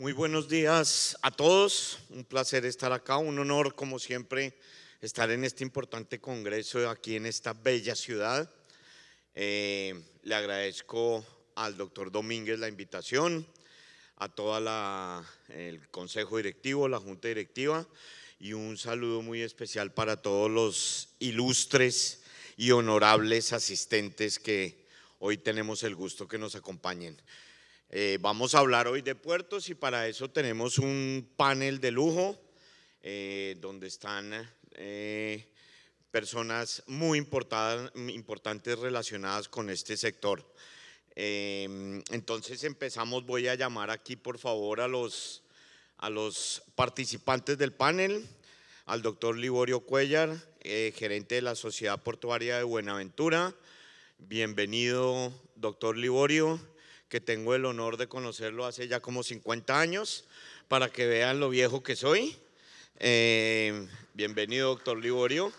Muy buenos días a todos. Un placer estar acá. Un honor, como siempre, estar en este importante congreso aquí en esta bella ciudad. Eh, le agradezco al doctor Domínguez la invitación, a toda el consejo directivo, la junta directiva y un saludo muy especial para todos los ilustres y honorables asistentes que hoy tenemos el gusto que nos acompañen. Eh, vamos a hablar hoy de puertos y para eso tenemos un panel de lujo eh, donde están eh, personas muy importantes relacionadas con este sector. Em, entonces empezamos, voy a llamar aquí por favor a los, a los participantes del panel, al doctor Liborio Cuellar, gerente de la Sociedad Portuaria de Buenaventura. Bienvenido, doctor Liborio que tengo el honor de conocerlo hace ya como 50 años, para que vean lo viejo que soy. Eh, bienvenido, doctor Liborio.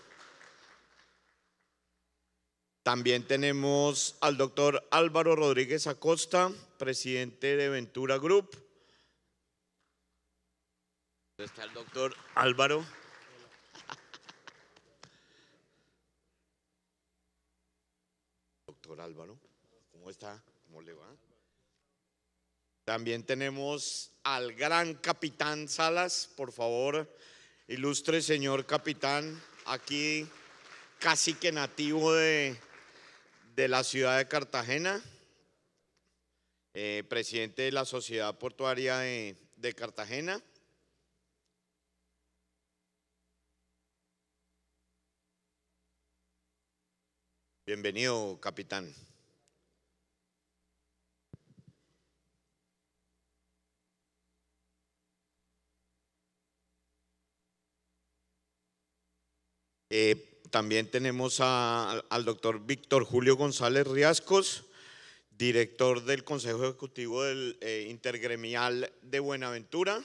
También tenemos al doctor Álvaro Rodríguez Acosta, presidente de Ventura Group. Está el doctor Álvaro. Doctor Álvaro, ¿cómo está? ¿Cómo le va? También tenemos al gran capitán Salas, por favor, ilustre señor capitán, aquí casi que nativo de, de la ciudad de Cartagena, eh, presidente de la Sociedad Portuaria de, de Cartagena. Bienvenido, capitán. Eh, también tenemos al doctor Víctor Julio González Riascos, director del Consejo Ejecutivo del, eh, Intergremial de Buenaventura.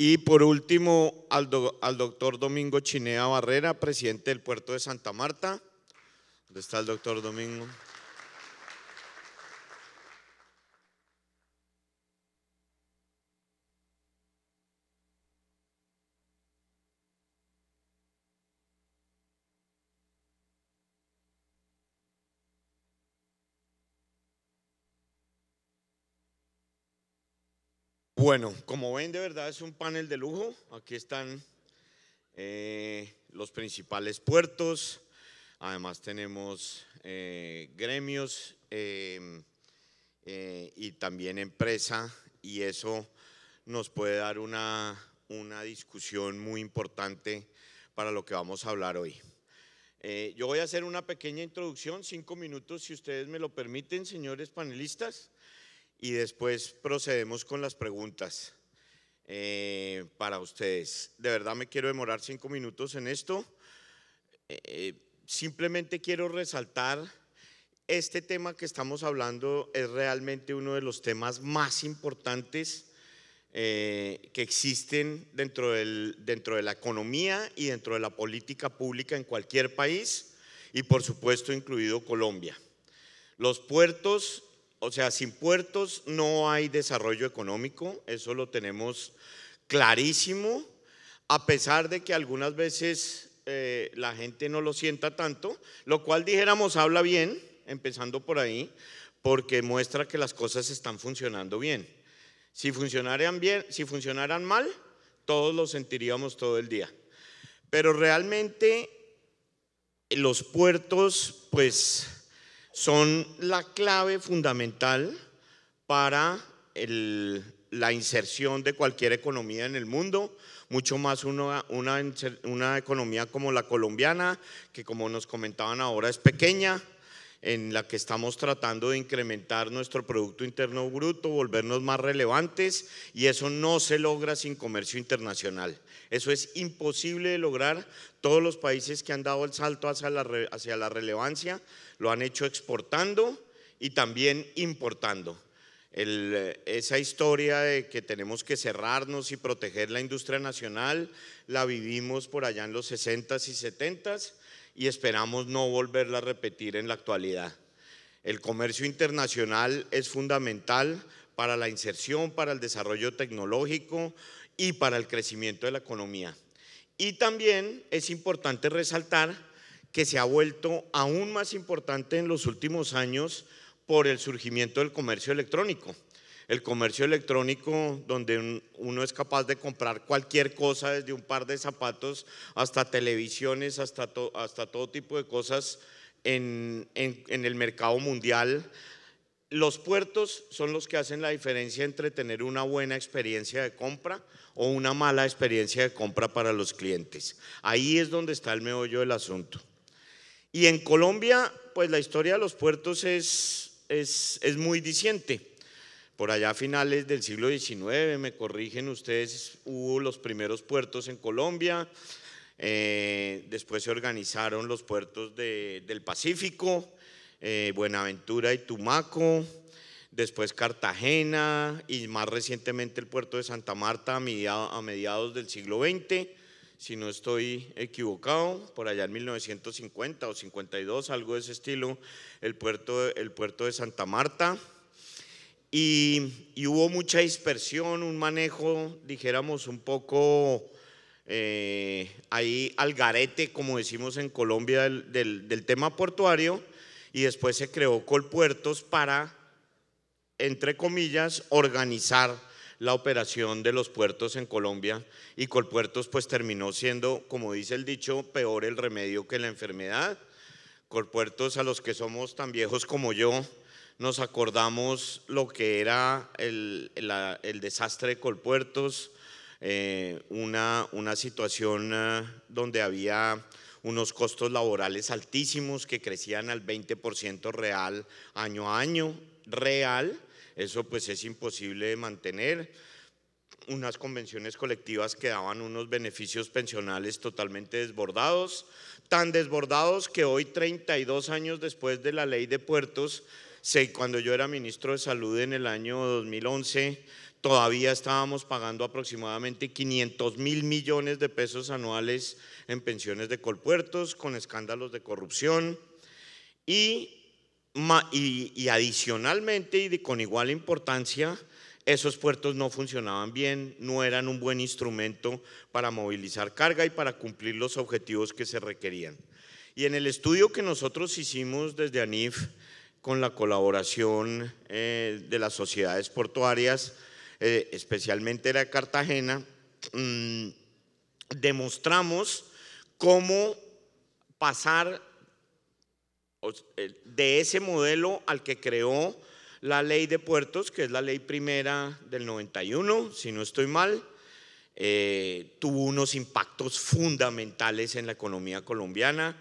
Y por último, al, doctor Domingo Chinea Barrera, presidente del puerto de Santa Marta. ¿Dónde está el doctor Domingo? Bueno, como ven, de verdad es un panel de lujo. Aquí están eh, los principales puertos. Además tenemos eh, gremios em, eh, y también empresa y eso nos puede dar una, una, discusión muy importante para lo que vamos a hablar hoy. yo voy a hacer una pequeña introducción, cinco minutos si ustedes me lo permiten, señores panelistas y después procedemos con las preguntas eh, para ustedes. De verdad me quiero demorar cinco minutos en esto. Eh, simplemente quiero resaltar, este tema que estamos hablando es realmente uno de los temas más importantes eh, que existen dentro, del, dentro de la economía y dentro de la política pública en cualquier país y por supuesto incluido Colombia. Los puertos o sea, sin puertos no hay desarrollo económico, eso lo tenemos clarísimo, a pesar de que algunas veces eh, la gente no lo sienta tanto, lo cual dijéramos habla bien, empezando por ahí, porque muestra que las cosas están funcionando bien. Si funcionaran bien, si funcionaran mal, todos lo sentiríamos todo el día. Pero realmente los puertos, pues son la clave fundamental para la inserción de cualquier economía en el mundo, mucho más una, economía como la colombiana, que como nos comentaban ahora es pequeña, en la que estamos tratando de incrementar nuestro Producto Interno Bruto, volvernos más relevantes, y eso no se logra sin comercio internacional. Eso es imposible de lograr. Todos los países que han dado el salto hacia la relevancia lo han hecho exportando y también importando. Eh, esa historia de que tenemos que cerrarnos y proteger la industria nacional la vivimos por allá en los 60s y 70s y esperamos no volverla a repetir en la actualidad. El comercio internacional es fundamental para la inserción, para el desarrollo tecnológico y para el crecimiento de la economía. Y también es importante resaltar que se ha vuelto aún más importante en los últimos años por el surgimiento del comercio electrónico. El comercio electrónico donde uno es capaz de comprar cualquier cosa, desde un par de zapatos hasta televisiones, hasta, hasta todo tipo de cosas en el mercado mundial. Los puertos son los que hacen la diferencia entre tener una buena experiencia de compra o una mala experiencia de compra para los clientes. Ahí es donde está el meollo del asunto. Y en Colombia, pues la historia de los puertos es, es, muy diciente. Por allá a finales del siglo XIX, me corrigen ustedes, hubo los primeros puertos en Colombia, eh, después se organizaron los puertos del Pacífico, eh, Buenaventura y Tumaco, después Cartagena y más recientemente el puerto de Santa Marta a a mediados del siglo XX si no estoy equivocado, por allá en 1950 o 52, algo de ese estilo, el puerto, el puerto de Santa Marta. Y, hubo mucha dispersión, un manejo, dijéramos, un poco eh, ahí al garete, como decimos en Colombia, del, del tema portuario. Y después se creó Colpuertos para, entre comillas, organizar la operación de los puertos en Colombia y Colpuertos pues terminó siendo, como dice el dicho, peor el remedio que la enfermedad. Colpuertos a los que somos tan viejos como yo, nos acordamos lo que era el, desastre de Colpuertos, eh, una, una situación eh, donde había unos costos laborales altísimos que crecían al 20% real año a año, real, eso pues es imposible de mantener. Unas convenciones colectivas que daban unos beneficios pensionales totalmente desbordados, tan desbordados que hoy, 32 años después de la ley de puertos, cuando yo era ministro de Salud en el año 2011, todavía estábamos pagando aproximadamente 500 mil millones de pesos anuales en pensiones de colpuertos con escándalos de corrupción y y, adicionalmente y con igual importancia, esos puertos no funcionaban bien, no eran un buen instrumento para movilizar carga y para cumplir los objetivos que se requerían. Y en el estudio que nosotros hicimos desde ANIF con la colaboración eh, de las sociedades portuarias, eh, especialmente la de Cartagena, mm, demostramos cómo pasar eh, de ese modelo al que creó la ley de puertos, que es la ley primera del 91, si no estoy mal, eh, tuvo unos impactos fundamentales en la economía colombiana.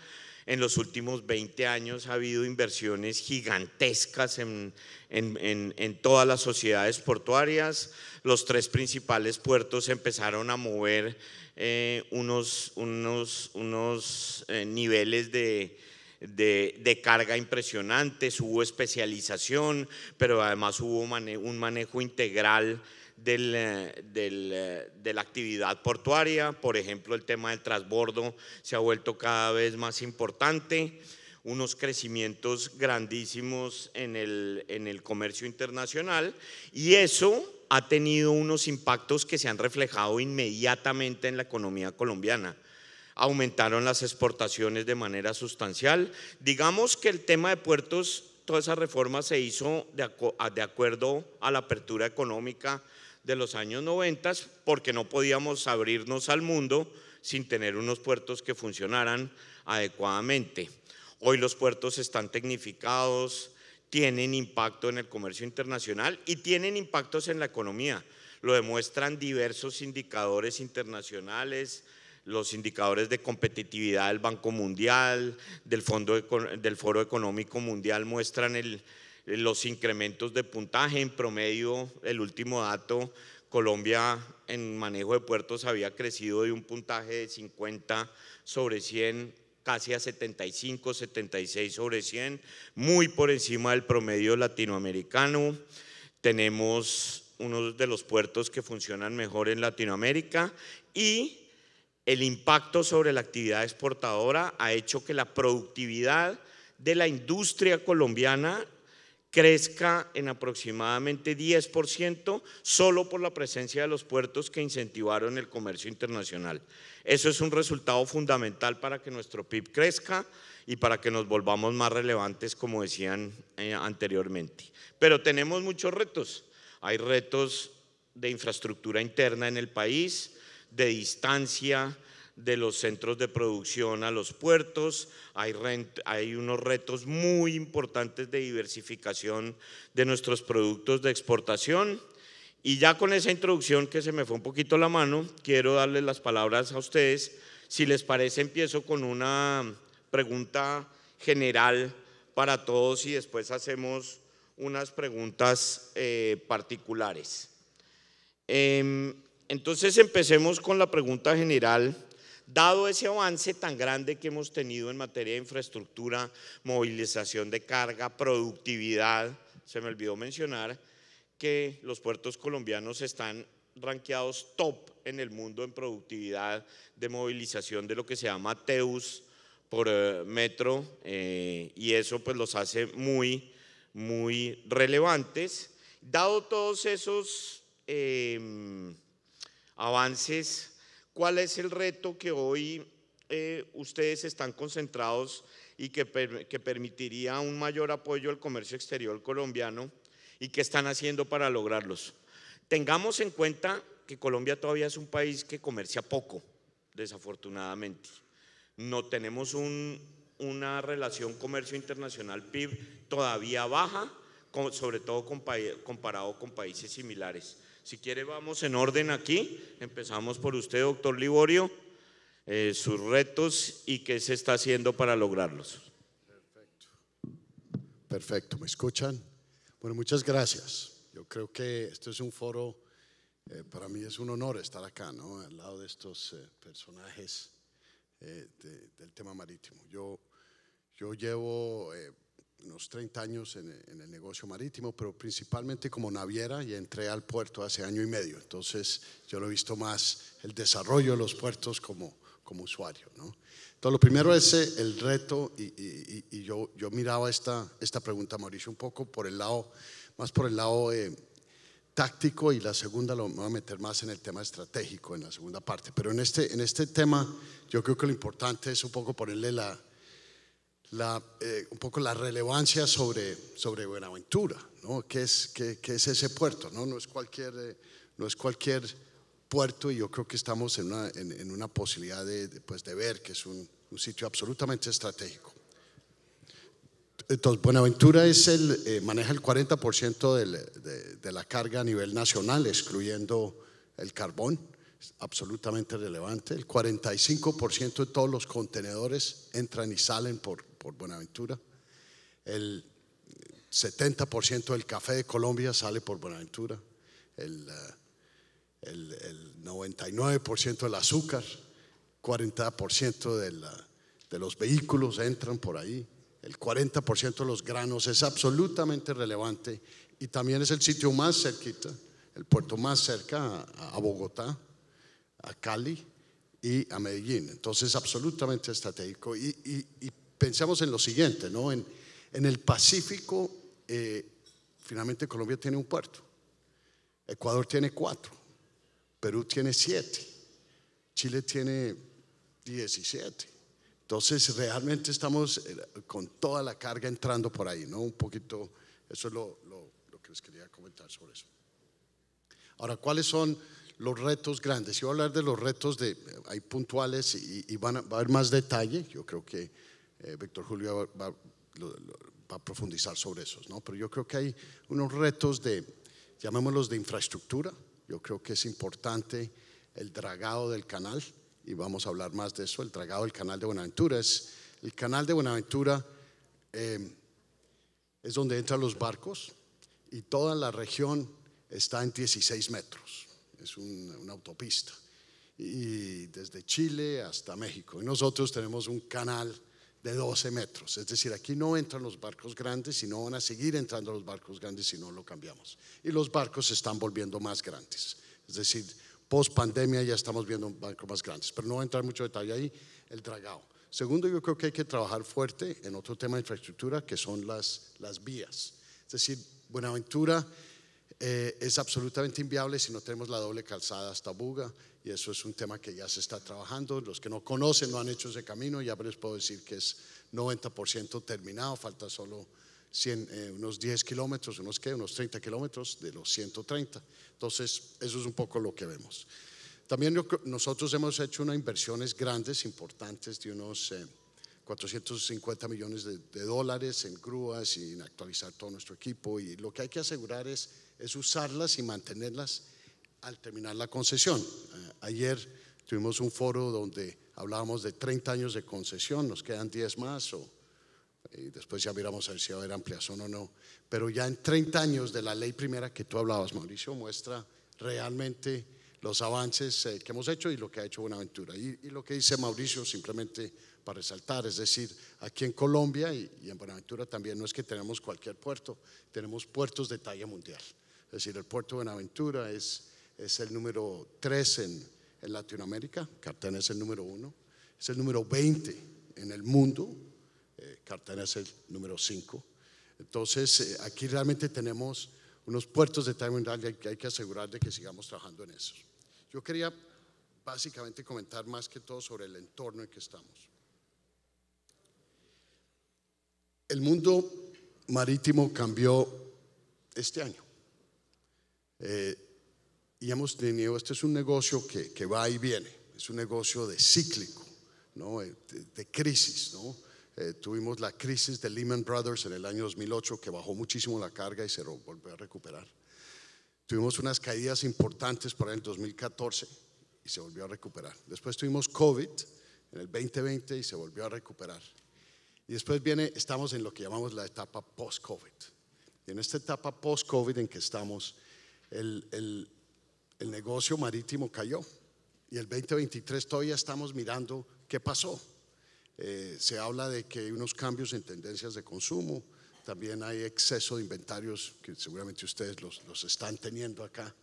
En los últimos 20 años ha habido inversiones gigantescas en, en, en, todas las sociedades portuarias. Los tres principales puertos empezaron a mover eh, unos, unos, unos niveles de, de, carga impresionante, hubo especialización, pero además hubo un manejo integral eh, eh, de la actividad portuaria. Por ejemplo, el tema del transbordo se ha vuelto cada vez más importante unos crecimientos grandísimos el, en el comercio internacional y eso ha tenido unos impactos que se han reflejado inmediatamente en la economía colombiana aumentaron las exportaciones de manera sustancial. Digamos que el tema de puertos, toda esa reforma se hizo de, acuerdo a la apertura económica de los años 90, porque no podíamos abrirnos al mundo sin tener unos puertos que funcionaran adecuadamente. Hoy los puertos están tecnificados, tienen impacto en el comercio internacional y tienen impactos en la economía. Lo demuestran diversos indicadores internacionales, los indicadores de competitividad del Banco Mundial, del, Foro Económico Mundial muestran los incrementos de puntaje. En promedio, el último dato, Colombia en manejo de puertos había crecido de un puntaje de 50 sobre 100 casi a 75, 76 sobre 100, muy por encima del promedio latinoamericano. Tenemos uno de los puertos que funcionan mejor en Latinoamérica y el impacto sobre la actividad exportadora ha hecho que la productividad de la industria colombiana crezca en aproximadamente 10% solo por la presencia de los puertos que incentivaron el comercio internacional. Eso es un resultado fundamental para que nuestro PIB crezca y para que nos volvamos más relevantes, como decían eh, anteriormente. Pero tenemos muchos retos. Hay retos de infraestructura interna en el país, de distancia de los centros de producción a los puertos, hay, hay, unos retos muy importantes de diversificación de nuestros productos de exportación. Y ya con esa introducción que se me fue un poquito la mano, quiero darle las palabras a ustedes. Si les parece, empiezo con una pregunta general para todos y después hacemos unas preguntas eh, particulares. Em, entonces empecemos con la pregunta general. Dado ese avance tan grande que hemos tenido en materia de infraestructura, movilización de carga, productividad, se me olvidó mencionar que los puertos colombianos están ranqueados top en el mundo en productividad de movilización de lo que se llama TEUS por eh, metro eh, y eso pues los hace muy, muy relevantes. Dado todos esos... Em, avances. ¿Cuál es el reto que hoy eh, ustedes están concentrados y que, permitiría un mayor apoyo al comercio exterior colombiano y qué están haciendo para lograrlos? Tengamos en cuenta que Colombia todavía es un país que comercia poco, desafortunadamente. No tenemos una relación comercio internacional PIB todavía baja, sobre todo comparado con países similares. Si quiere, vamos en orden aquí. Empezamos por usted, doctor Liborio, eh, sus retos y qué se está haciendo para lograrlos. Perfecto. Perfecto, ¿me escuchan? Bueno, muchas gracias. Yo creo que esto es un foro, eh, para mí es un honor estar acá, ¿no? Al lado de estos eh, personajes del tema marítimo. Yo, yo llevo unos 30 años en, el negocio marítimo, pero principalmente como naviera y entré al puerto hace año y medio. Entonces yo lo he visto más el desarrollo de los puertos como, como usuario. Entonces lo primero es eh, el reto y, yo, yo miraba esta, esta pregunta, Mauricio, un poco por el lado, más por el lado eh, táctico y la segunda lo voy a meter más en el tema estratégico en la segunda parte. Pero en este, en este tema yo creo que lo importante es un poco ponerle la, eh, un poco la relevancia sobre, sobre Buenaventura, ¿no? ¿Qué es, es ese puerto? ¿no? No, es cualquier, eh, no es cualquier puerto y yo creo que estamos en una, en, una posibilidad de, pues, de ver que es un, sitio absolutamente estratégico. Entonces, Buenaventura es el, eh, maneja el 40% de, la carga a nivel nacional, excluyendo el carbón es absolutamente relevante. El 45% de todos los contenedores entran y salen por, por Buenaventura. El 70% del café de Colombia sale por Buenaventura. El, eh, el, 99% del azúcar, 40% de, la, de los vehículos entran por ahí. El 40% de los granos es absolutamente relevante y también es el sitio más cerquita, el puerto más cerca a Bogotá a Cali y a Medellín. Entonces, absolutamente estratégico. Y, pensamos en lo siguiente, ¿no? En, el Pacífico, eh, finalmente Colombia tiene un puerto, Ecuador tiene cuatro, Perú tiene siete, Chile tiene 17. Entonces, realmente estamos eh, con toda la carga entrando por ahí, ¿no? Un poquito, eso es lo que les quería comentar sobre eso. Ahora, ¿cuáles son los retos grandes. Yo voy a hablar de los retos de, hay puntuales y, van a, va a haber más detalle. Yo creo que eh, Víctor Julio va, a profundizar sobre esos, ¿no? Pero yo creo que hay unos retos de, llamémoslos de infraestructura. Yo creo que es importante el dragado del canal y vamos a hablar más de eso. El dragado del canal de Buenaventura es el canal de Buenaventura. Eh, es donde entran los barcos y toda la región está en 16 metros es una autopista, y desde Chile hasta México. Y nosotros tenemos un canal de 12 metros, es decir, aquí no entran los barcos grandes y no van a seguir entrando los barcos grandes si no lo cambiamos. Y los barcos se están volviendo más grandes, es decir, post pandemia ya estamos viendo barcos más grandes, pero no voy a entrar mucho detalle ahí, el dragado. Segundo, yo creo que hay que trabajar fuerte en otro tema de infraestructura que son las, las vías, es decir, Buenaventura eh, es absolutamente inviable si no tenemos la doble calzada hasta Buga y eso es un tema que ya se está trabajando. Los que no conocen, no han hecho ese camino, ya les puedo decir que es 90% terminado, falta solo eh, unos 10 kilómetros, unos, ¿qué? unos 30 kilómetros de los 130. Entonces, eso es un poco lo que vemos. También nosotros hemos hecho unas inversiones grandes, importantes, de unos 450 eh, millones de, de dólares en grúas y en actualizar todo nuestro equipo. Y lo que hay que asegurar es es usarlas y mantenerlas al terminar la concesión. Eh, ayer tuvimos un foro donde hablábamos de 30 años de concesión, nos quedan 10 más o, y después ya miramos a ver si va a haber ampliación o no. Pero ya en 30 años de la ley primera que tú hablabas, Mauricio, muestra realmente los avances eh, que hemos hecho y lo que ha hecho Buenaventura. Y, y lo que dice Mauricio simplemente para resaltar, es decir, aquí en Colombia y, y en Buenaventura también no es que tenemos cualquier puerto, tenemos puertos de talla mundial. Es decir, el puerto de Buenaventura es, es el número 3 en, Latinoamérica, Cartagena es el número 1, es el número 20 en el mundo, eh, Cartagena es el número 5. Entonces, eh, aquí realmente tenemos unos puertos de tamaño que hay que asegurar de que sigamos trabajando en eso. Yo quería básicamente comentar más que todo sobre el entorno en que estamos. El mundo marítimo cambió este año. Eh, y hemos tenido, este es un negocio que, que, va y viene, es un negocio de cíclico, ¿no? Eh, de, crisis. ¿no? Eh, tuvimos la crisis de Lehman Brothers en el año 2008 que bajó muchísimo la carga y se volvió a recuperar. Tuvimos unas caídas importantes para el 2014 y se volvió a recuperar. Después tuvimos COVID en el 2020 y se volvió a recuperar. Y después viene, estamos en lo que llamamos la etapa post-COVID. Y en esta etapa post-COVID en que estamos, el, el, negocio marítimo cayó. Y el 2023 todavía estamos mirando qué pasó. Eh, se habla de que hay unos cambios en tendencias de consumo, también hay exceso de inventarios que seguramente ustedes los, los están teniendo acá.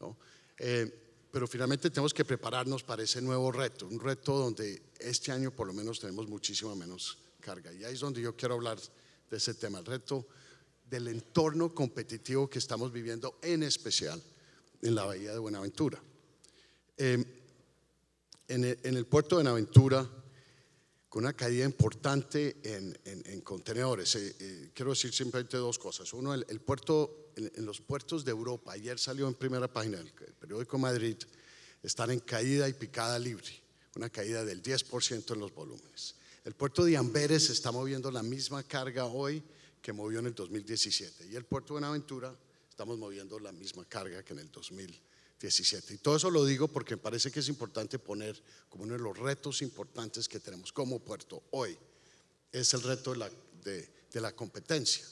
¿no? Eh, pero finalmente tenemos que prepararnos para ese nuevo reto, un reto donde este año por lo menos tenemos muchísima menos carga. Y ahí es donde yo quiero hablar de ese tema, el reto del entorno competitivo que estamos viviendo, en especial en la Bahía de Buenaventura. Em, en, el, puerto de Buenaventura, con una caída importante en, contenedores, eh, eh, quiero decir simplemente dos cosas. Uno, el, puerto, en, los puertos de Europa, ayer salió en primera página el periódico Madrid, están en caída y picada libre, una caída del 10% en los volúmenes. El puerto de Amberes está moviendo la misma carga hoy que movió en el 2017. Y el puerto de Buenaventura estamos moviendo la misma carga que en el 2017. Y todo eso lo digo porque me parece que es importante poner como uno de los retos importantes que tenemos como puerto hoy. Es el reto de la, de, la competencia.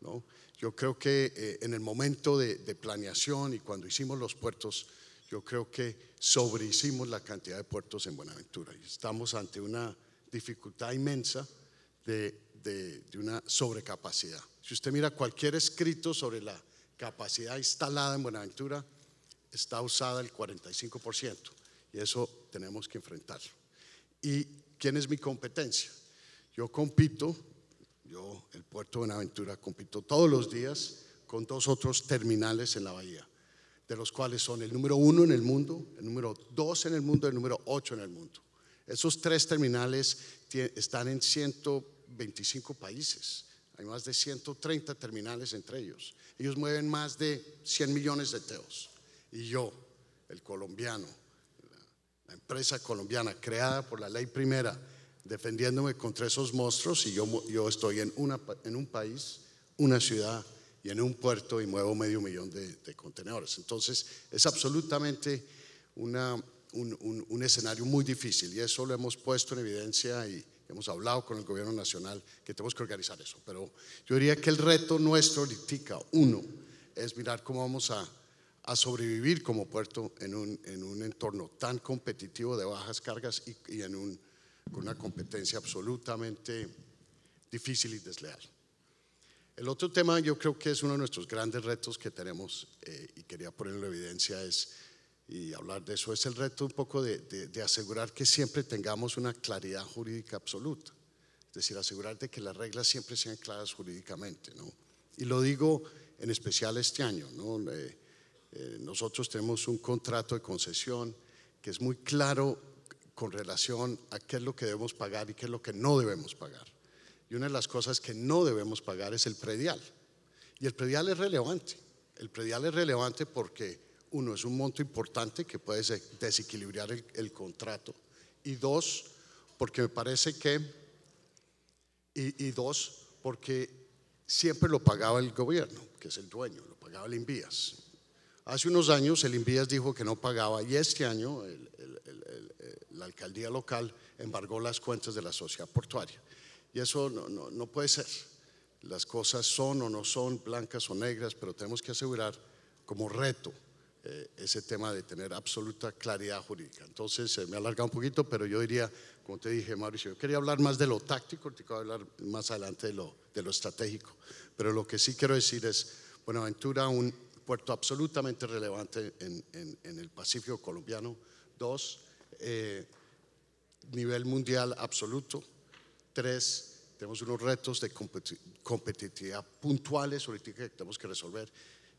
¿no? Yo creo que eh, en el momento de, de planeación y cuando hicimos los puertos, yo creo que sobrehicimos la cantidad de puertos en Buenaventura y estamos ante una dificultad inmensa de de, una sobrecapacidad. Si usted mira cualquier escrito sobre la capacidad instalada en Buenaventura, está usada el 45%, y eso tenemos que enfrentarlo. ¿Y quién es mi competencia? Yo compito, yo, el puerto de Buenaventura, compito todos los días con dos otros terminales en la bahía, de los cuales son el número uno en el mundo, el número dos en el mundo, el número ocho en el mundo. Esos tres terminales están en ciento 25 países. Hay más de 130 terminales entre ellos. Ellos mueven más de 100 millones de teos. Y yo, el colombiano, la empresa colombiana creada por la ley primera, defendiéndome contra esos monstruos, y yo, yo estoy en, una, en un país, una ciudad y en un puerto y muevo medio millón de, contenedores. Entonces, es absolutamente una, un, un escenario muy difícil y eso lo hemos puesto en evidencia y, Hemos hablado con el gobierno nacional que tenemos que organizar eso. Pero yo diría que el reto nuestro tica uno, es mirar cómo vamos a, sobrevivir como puerto en un, en un, entorno tan competitivo de bajas cargas y, en un, con una competencia absolutamente difícil y desleal. El otro tema yo creo que es uno de nuestros grandes retos que tenemos eh, y quería ponerlo en evidencia es y hablar de eso es el reto un poco de, asegurar que siempre tengamos una claridad jurídica absoluta, es decir, asegurar de que las reglas siempre sean claras jurídicamente, Y lo digo en especial este año, eh, eh, nosotros tenemos un contrato de concesión que es muy claro con relación a qué es lo que debemos pagar y qué es lo que no debemos pagar. Y una de las cosas que no debemos pagar es el predial. Y el predial es relevante. El predial es relevante porque uno, es un monto importante que puede desequilibrar el, contrato. Y dos, porque me parece que, y, dos, porque siempre lo pagaba el gobierno, que es el dueño, lo pagaba el Invías. Hace unos años el Invías dijo que no pagaba y este año la alcaldía local embargó las cuentas de la sociedad portuaria. Y eso no, no puede ser. Las cosas son o no son blancas o negras, pero tenemos que asegurar como reto eh, ese tema de tener absoluta claridad jurídica. Entonces, eh, me alarga alargado un poquito, pero yo diría, como te dije, Mauricio, yo quería hablar más de lo táctico, te voy a hablar más adelante de lo, de lo estratégico. Pero lo que sí quiero decir es, Buenaventura, un puerto absolutamente relevante en, en, en el Pacífico colombiano. Dos, eh, nivel mundial absoluto. Tres, tenemos unos retos de competitividad puntuales ahorita que tenemos que resolver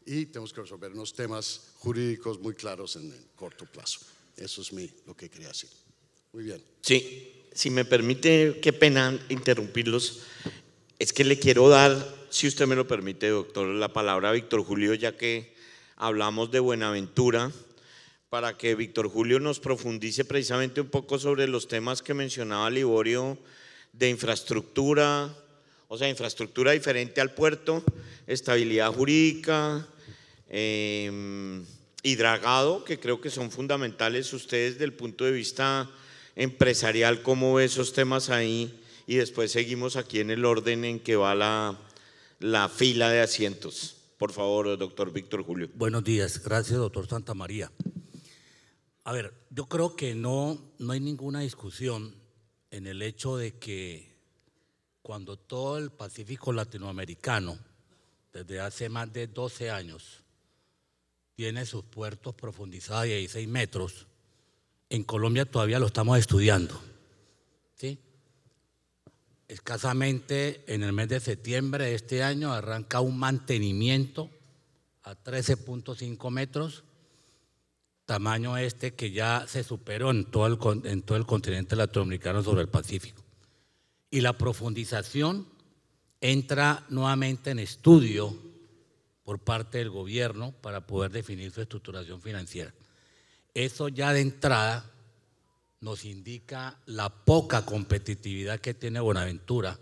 y tenemos que resolver unos temas jurídicos muy claros en el corto plazo. Eso es mi, lo que quería decir. Muy bien. Sí, si me permite, qué pena interrumpirlos. Es que le quiero dar, si usted me lo permite, doctor, la palabra a Víctor Julio, ya que hablamos de Buenaventura, para que Víctor Julio nos profundice precisamente un poco sobre los temas que mencionaba Liborio de infraestructura, o sea, infraestructura diferente al puerto, estabilidad jurídica, eh, y dragado, que creo que son fundamentales ustedes desde el punto de vista empresarial, cómo ve esos temas ahí, y después seguimos aquí en el orden en que va la, la fila de asientos. Por favor, doctor Víctor Julio. Buenos días, gracias, doctor Santa María. A ver, yo creo que no, no hay ninguna discusión en el hecho de que cuando todo el Pacífico latinoamericano, desde hace más de 12 años, tiene sus puertos profundizados de 16 metros. En Colombia todavía lo estamos estudiando. Escasamente en el mes de septiembre de este año arranca un mantenimiento a 13.5 metros, tamaño este que ya se superó en todo en todo el continente latinoamericano sobre el Pacífico. Y la profundización entra nuevamente en estudio por parte del gobierno para poder definir su estructuración financiera. Eso ya de entrada nos indica la poca competitividad que tiene Buenaventura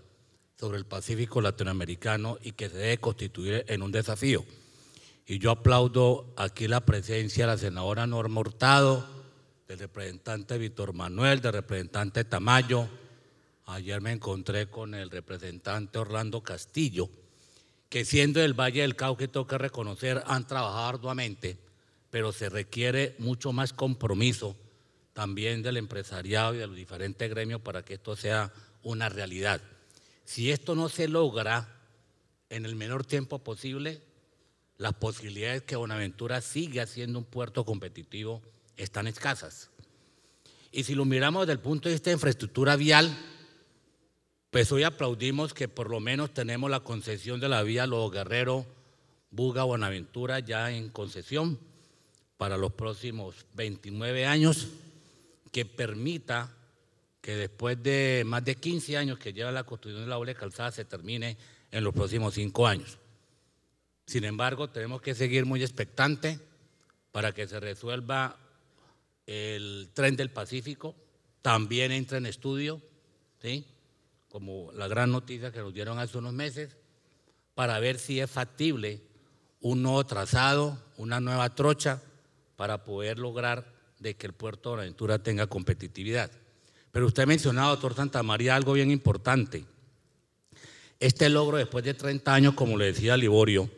sobre el Pacífico latinoamericano y que se debe constituir en un desafío. Y yo aplaudo aquí la presencia de la senadora Norma Hurtado, del representante Víctor Manuel, del representante Tamayo. Ayer me encontré con el representante Orlando Castillo que siendo el Valle del cauque toca que reconocer, han trabajado arduamente, pero se requiere mucho más compromiso también del empresariado y de los diferentes gremios para que esto sea una realidad. Si esto no se logra en el menor tiempo posible, las posibilidades que Bonaventura siga siendo un puerto competitivo están escasas. Y si lo miramos desde el punto de vista de infraestructura vial, pues hoy aplaudimos que por lo menos tenemos la concesión de la vía Los guerrero Buga, Buenaventura ya en concesión para los próximos 29 años, que permita que después de más de 15 años que lleva la construcción de la doble calzada se termine en los próximos 5 años. Sin embargo, tenemos que seguir muy expectante para que se resuelva el tren del Pacífico, también entra en estudio, ¿sí? como la gran noticia que nos dieron hace unos meses, para ver si es factible un nuevo trazado, una nueva trocha, para poder lograr de que el puerto de la aventura tenga competitividad. Pero usted ha mencionado, doctor Santa María, algo bien importante. Este logro después de 30 años, como le decía Liborio,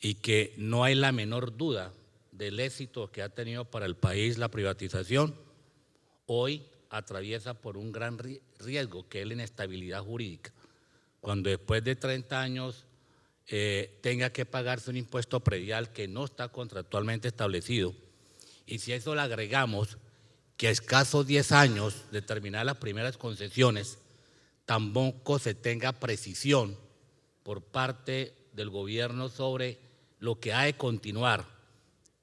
y que no hay la menor duda del éxito que ha tenido para el país la privatización, hoy atraviesa por un gran riesgo, que es la inestabilidad jurídica. Cuando después de 30 años eh, tenga que pagarse un impuesto predial que no está contractualmente establecido, y si a eso le agregamos que a escasos 10 años de terminar las primeras concesiones, tampoco se tenga precisión por parte del gobierno sobre lo que ha de continuar,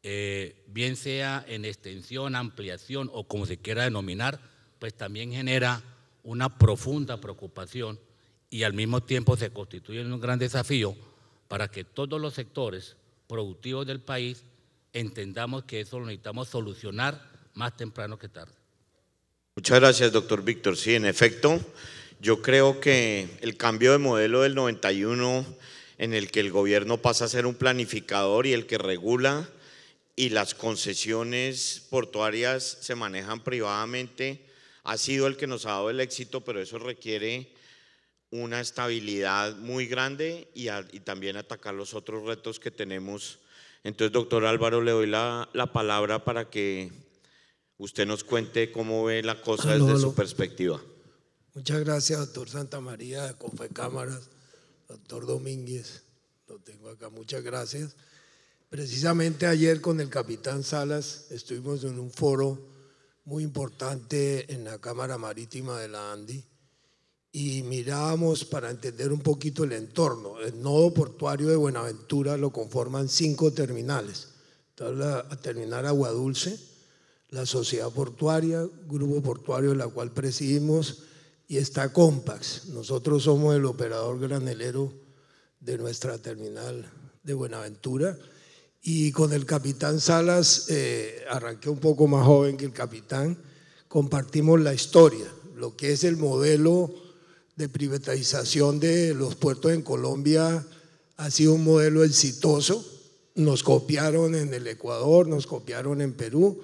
eh, bien sea en extensión, ampliación o como se quiera denominar, pues también genera una profunda preocupación y al mismo tiempo se constituye un gran desafío para que todos los sectores productivos del país entendamos que eso lo necesitamos solucionar más temprano que tarde. Muchas gracias, doctor Víctor. Sí, en efecto, yo creo que el cambio de modelo del 91 en el que el gobierno pasa a ser un planificador y el que regula y las concesiones portuarias se manejan privadamente ha sido el que nos ha dado el éxito, pero eso requiere una estabilidad muy grande y, también atacar los otros retos que tenemos. Entonces, doctor Álvaro, le doy la, la palabra para que usted nos cuente cómo ve la cosa ah, desde su perspectiva. Muchas gracias, doctor Santa María de cámaras doctor Domínguez, lo tengo acá, muchas gracias. Precisamente ayer con el capitán Salas estuvimos en un foro muy importante en la Cámara Marítima de la Andi y mirábamos para entender un poquito el entorno. El nodo portuario de Buenaventura lo conforman cinco terminales. Está la terminal Agua Dulce, la Sociedad Portuaria, Grupo Portuario de la cual presidimos, y está Compax. Nosotros somos el operador granelero de nuestra terminal de Buenaventura y con el capitán Salas, eh, arranqué un poco más joven que el capitán, compartimos la historia, lo que es el modelo de privatización de los puertos en Colombia ha sido un modelo exitoso. Nos copiaron en el Ecuador, nos copiaron en Perú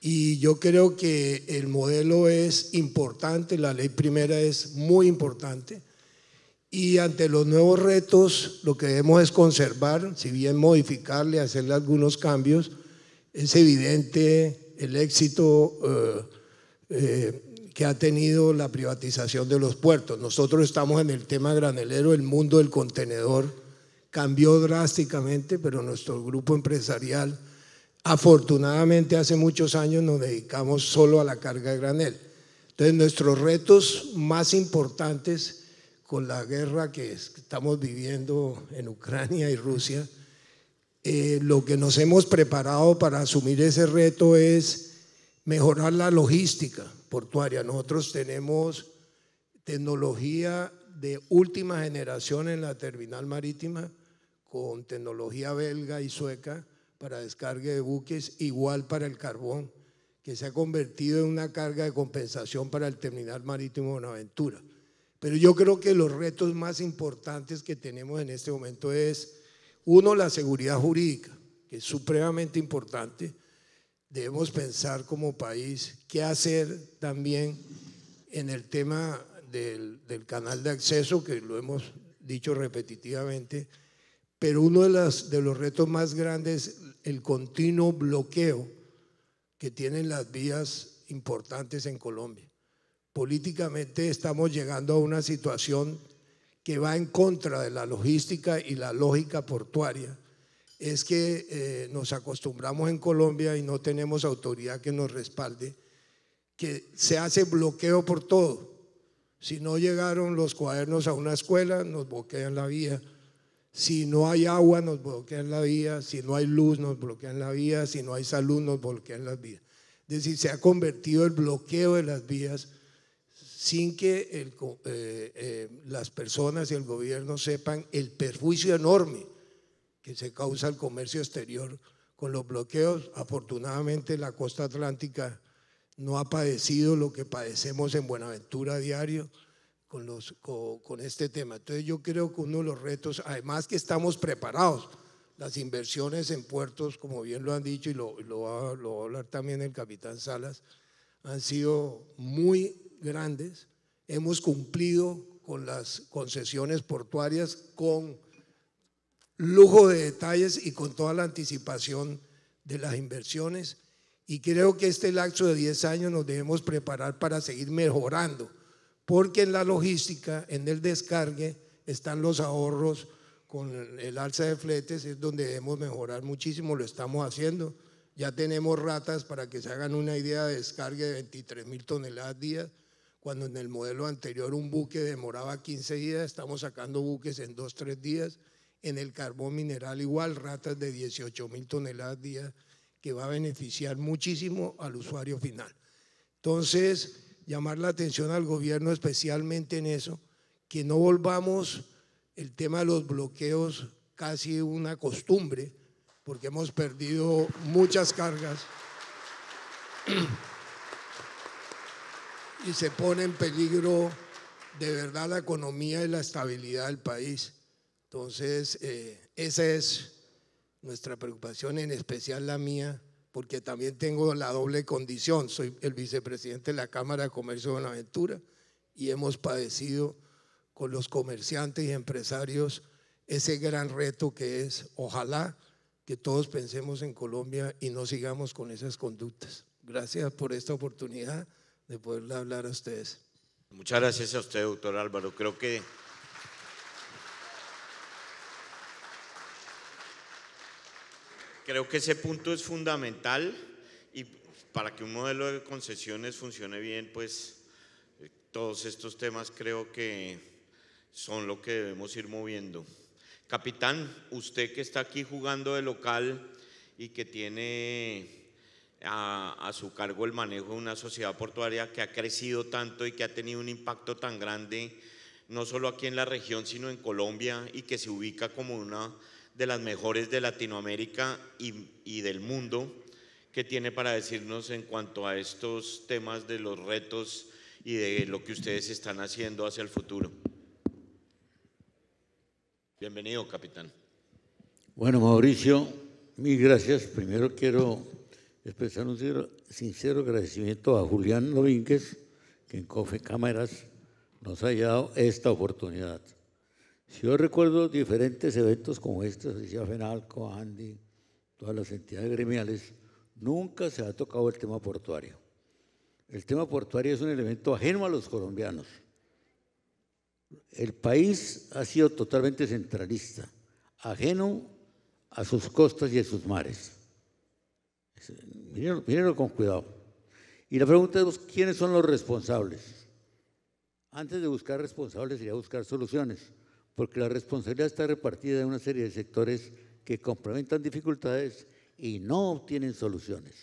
y yo creo que el modelo es importante, la ley primera es muy importante y ante los nuevos retos, lo que debemos es conservar, si bien modificarle, hacerle algunos cambios. Es evidente el éxito eh, eh, que ha tenido la privatización de los puertos. Nosotros estamos en el tema granelero, el mundo del contenedor cambió drásticamente, pero nuestro grupo empresarial afortunadamente hace muchos años nos dedicamos solo a la carga de granel. Entonces nuestros retos más importantes con la guerra que estamos viviendo en Ucrania y Rusia, eh, lo que nos hemos preparado para asumir ese reto es mejorar la logística portuaria. Nosotros tenemos tecnología de última generación en la terminal marítima con tecnología belga y sueca para descarga de buques, igual para el carbón, que se ha convertido en una carga de compensación para el terminal marítimo de Buenaventura. Pero yo creo que los retos más importantes que tenemos en este momento es, uno, la seguridad jurídica, que es supremamente importante. Debemos pensar como país qué hacer también en el tema del, canal de acceso, que lo hemos dicho repetitivamente, pero uno de, de los retos más grandes es el continuo bloqueo que tienen las vías importantes en Colombia políticamente estamos llegando a una situación que va en contra de la logística y la lógica portuaria. Es que eh, nos acostumbramos en Colombia y no tenemos autoridad que nos respalde, que se hace bloqueo por todo. Si no llegaron los cuadernos a una escuela, nos bloquean la vía. Si no hay agua, nos bloquean la vía. Si no hay luz, nos bloquean la vía. Si no hay salud, nos bloquean las vías. Es decir, se ha convertido el bloqueo de las vías sin que eh, eh, las personas y el gobierno sepan el perjuicio enorme que se causa al comercio exterior con los bloqueos. Afortunadamente la costa atlántica no ha padecido lo que padecemos en Buenaventura a diario con, los, con, este tema. Entonces yo creo que uno de los retos, además que estamos preparados, las inversiones en puertos, como bien lo han dicho y lo, va, lo a hablar también el capitán Salas, han sido muy grandes, hemos cumplido con las concesiones portuarias con lujo de detalles y con toda la anticipación de las inversiones. Y creo que este lapso de 10 años nos debemos preparar para seguir mejorando, porque en la logística, en el descargue, están los ahorros con el alza de fletes, es donde debemos mejorar muchísimo, lo estamos haciendo. Ya tenemos ratas para que se hagan una idea de descargue de 23 mil toneladas día cuando en el modelo anterior un buque demoraba 15 días, estamos sacando buques en 2-3 días. En el carbón mineral igual, ratas de 18 mil toneladas día, que va a beneficiar muchísimo al usuario final. Entonces, llamar la atención al gobierno especialmente en eso, que no volvamos el tema de los bloqueos casi una costumbre, porque hemos perdido muchas cargas y se pone en peligro de verdad la economía y la estabilidad del país. Entonces, eh, esa es nuestra preocupación, en especial la mía, porque también tengo la doble condición. Soy el vicepresidente de la Cámara de Comercio de Buenaventura y hemos padecido con los comerciantes y empresarios ese gran reto que es, ojalá, que todos pensemos en Colombia y no sigamos con esas conductas. Gracias por esta oportunidad de poder hablar a ustedes. Muchas gracias a usted, doctor Álvaro. Creo que creo que ese punto es fundamental y para que un modelo de concesiones funcione bien, pues eh, todos estos temas creo que son lo que debemos ir moviendo. Capitán, usted que está aquí jugando de local y que tiene a, su cargo el manejo de una sociedad portuaria que ha crecido tanto y que ha tenido un impacto tan grande, no solo aquí en la región, sino en Colombia, y que se ubica como una de las mejores de Latinoamérica y, del mundo, que tiene para decirnos en cuanto a estos temas de los retos y de lo que ustedes están haciendo hacia el futuro. Bienvenido, capitán. Bueno, Mauricio, mil gracias. Primero quiero expresar un sincero, agradecimiento a Julián Lovínguez que en Cofe nos ha dado esta oportunidad. Si yo recuerdo diferentes eventos como este, decía FENALCO, Andy, todas las entidades gremiales, nunca se ha tocado el tema portuario. El tema portuario es un elemento ajeno a los colombianos. El país ha sido totalmente centralista, ajeno a sus costas y a sus mares. Mírenlo, con cuidado. Y la pregunta es, ¿quiénes son los responsables? Antes de buscar responsables, iría a buscar soluciones, porque la responsabilidad está repartida en una serie de sectores que complementan dificultades y no obtienen soluciones.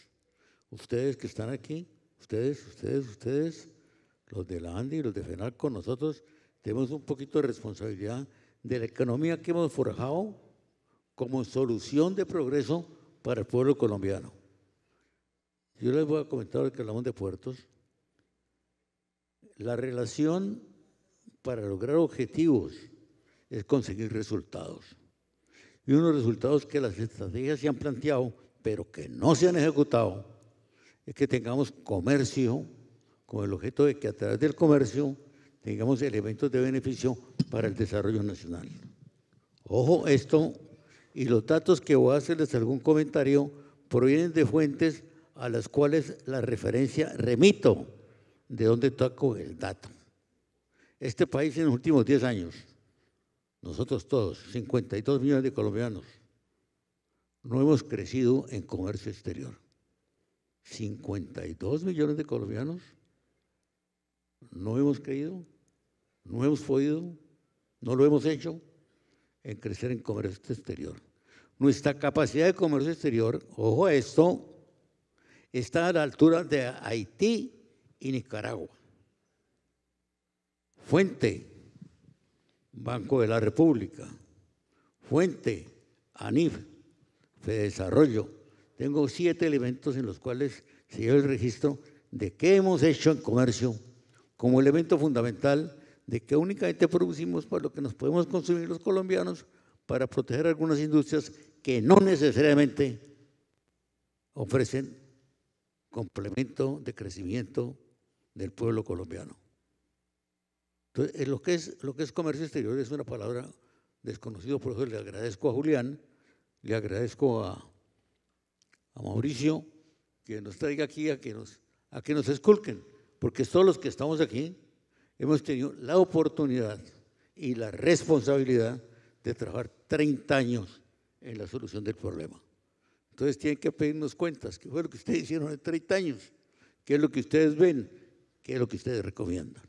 Ustedes que están aquí, ustedes, ustedes, ustedes, los de la ANDI y los de FENAC, con nosotros, tenemos un poquito de responsabilidad de la economía que hemos forjado como solución de progreso para el pueblo colombiano. Yo les voy a comentar el hablamos de puertos. La relación para lograr objetivos es conseguir resultados. Y unos resultados que las estrategias se han planteado, pero que no se han ejecutado, es que tengamos comercio con el objeto de que a través del comercio tengamos elementos de beneficio para el desarrollo nacional. Ojo esto, y los datos que voy a hacerles algún comentario provienen de fuentes a las cuales la referencia remito de donde toco el dato. Este país en los últimos 10 años, nosotros todos, 52 millones de colombianos, no hemos crecido en comercio exterior. 52 millones de colombianos no hemos creído, no hemos podido, no lo hemos hecho en crecer en comercio exterior. Nuestra capacidad de comercio exterior, ojo a esto, está a la altura de Haití y Nicaragua. Fuente, Banco de la República. Fuente, ANIF, de Desarrollo. Tengo siete elementos en los cuales se lleva el registro de qué hemos hecho en comercio como elemento fundamental de que únicamente producimos para lo que nos podemos consumir los colombianos para proteger algunas industrias que no necesariamente ofrecen complemento de crecimiento del pueblo colombiano. Entonces, eh, lo que es, lo que es comercio exterior es una palabra desconocida, por eso le agradezco a Julián, le agradezco a, Mauricio que nos traiga aquí a que nos, a que nos esculquen, porque todos los que estamos aquí hemos tenido la oportunidad y la responsabilidad de trabajar 30 años en la solución del problema. Entonces tienen que pedirnos cuentas, qué fue lo que ustedes hicieron en 30 años, qué es lo que ustedes ven, qué es lo que ustedes recomiendan.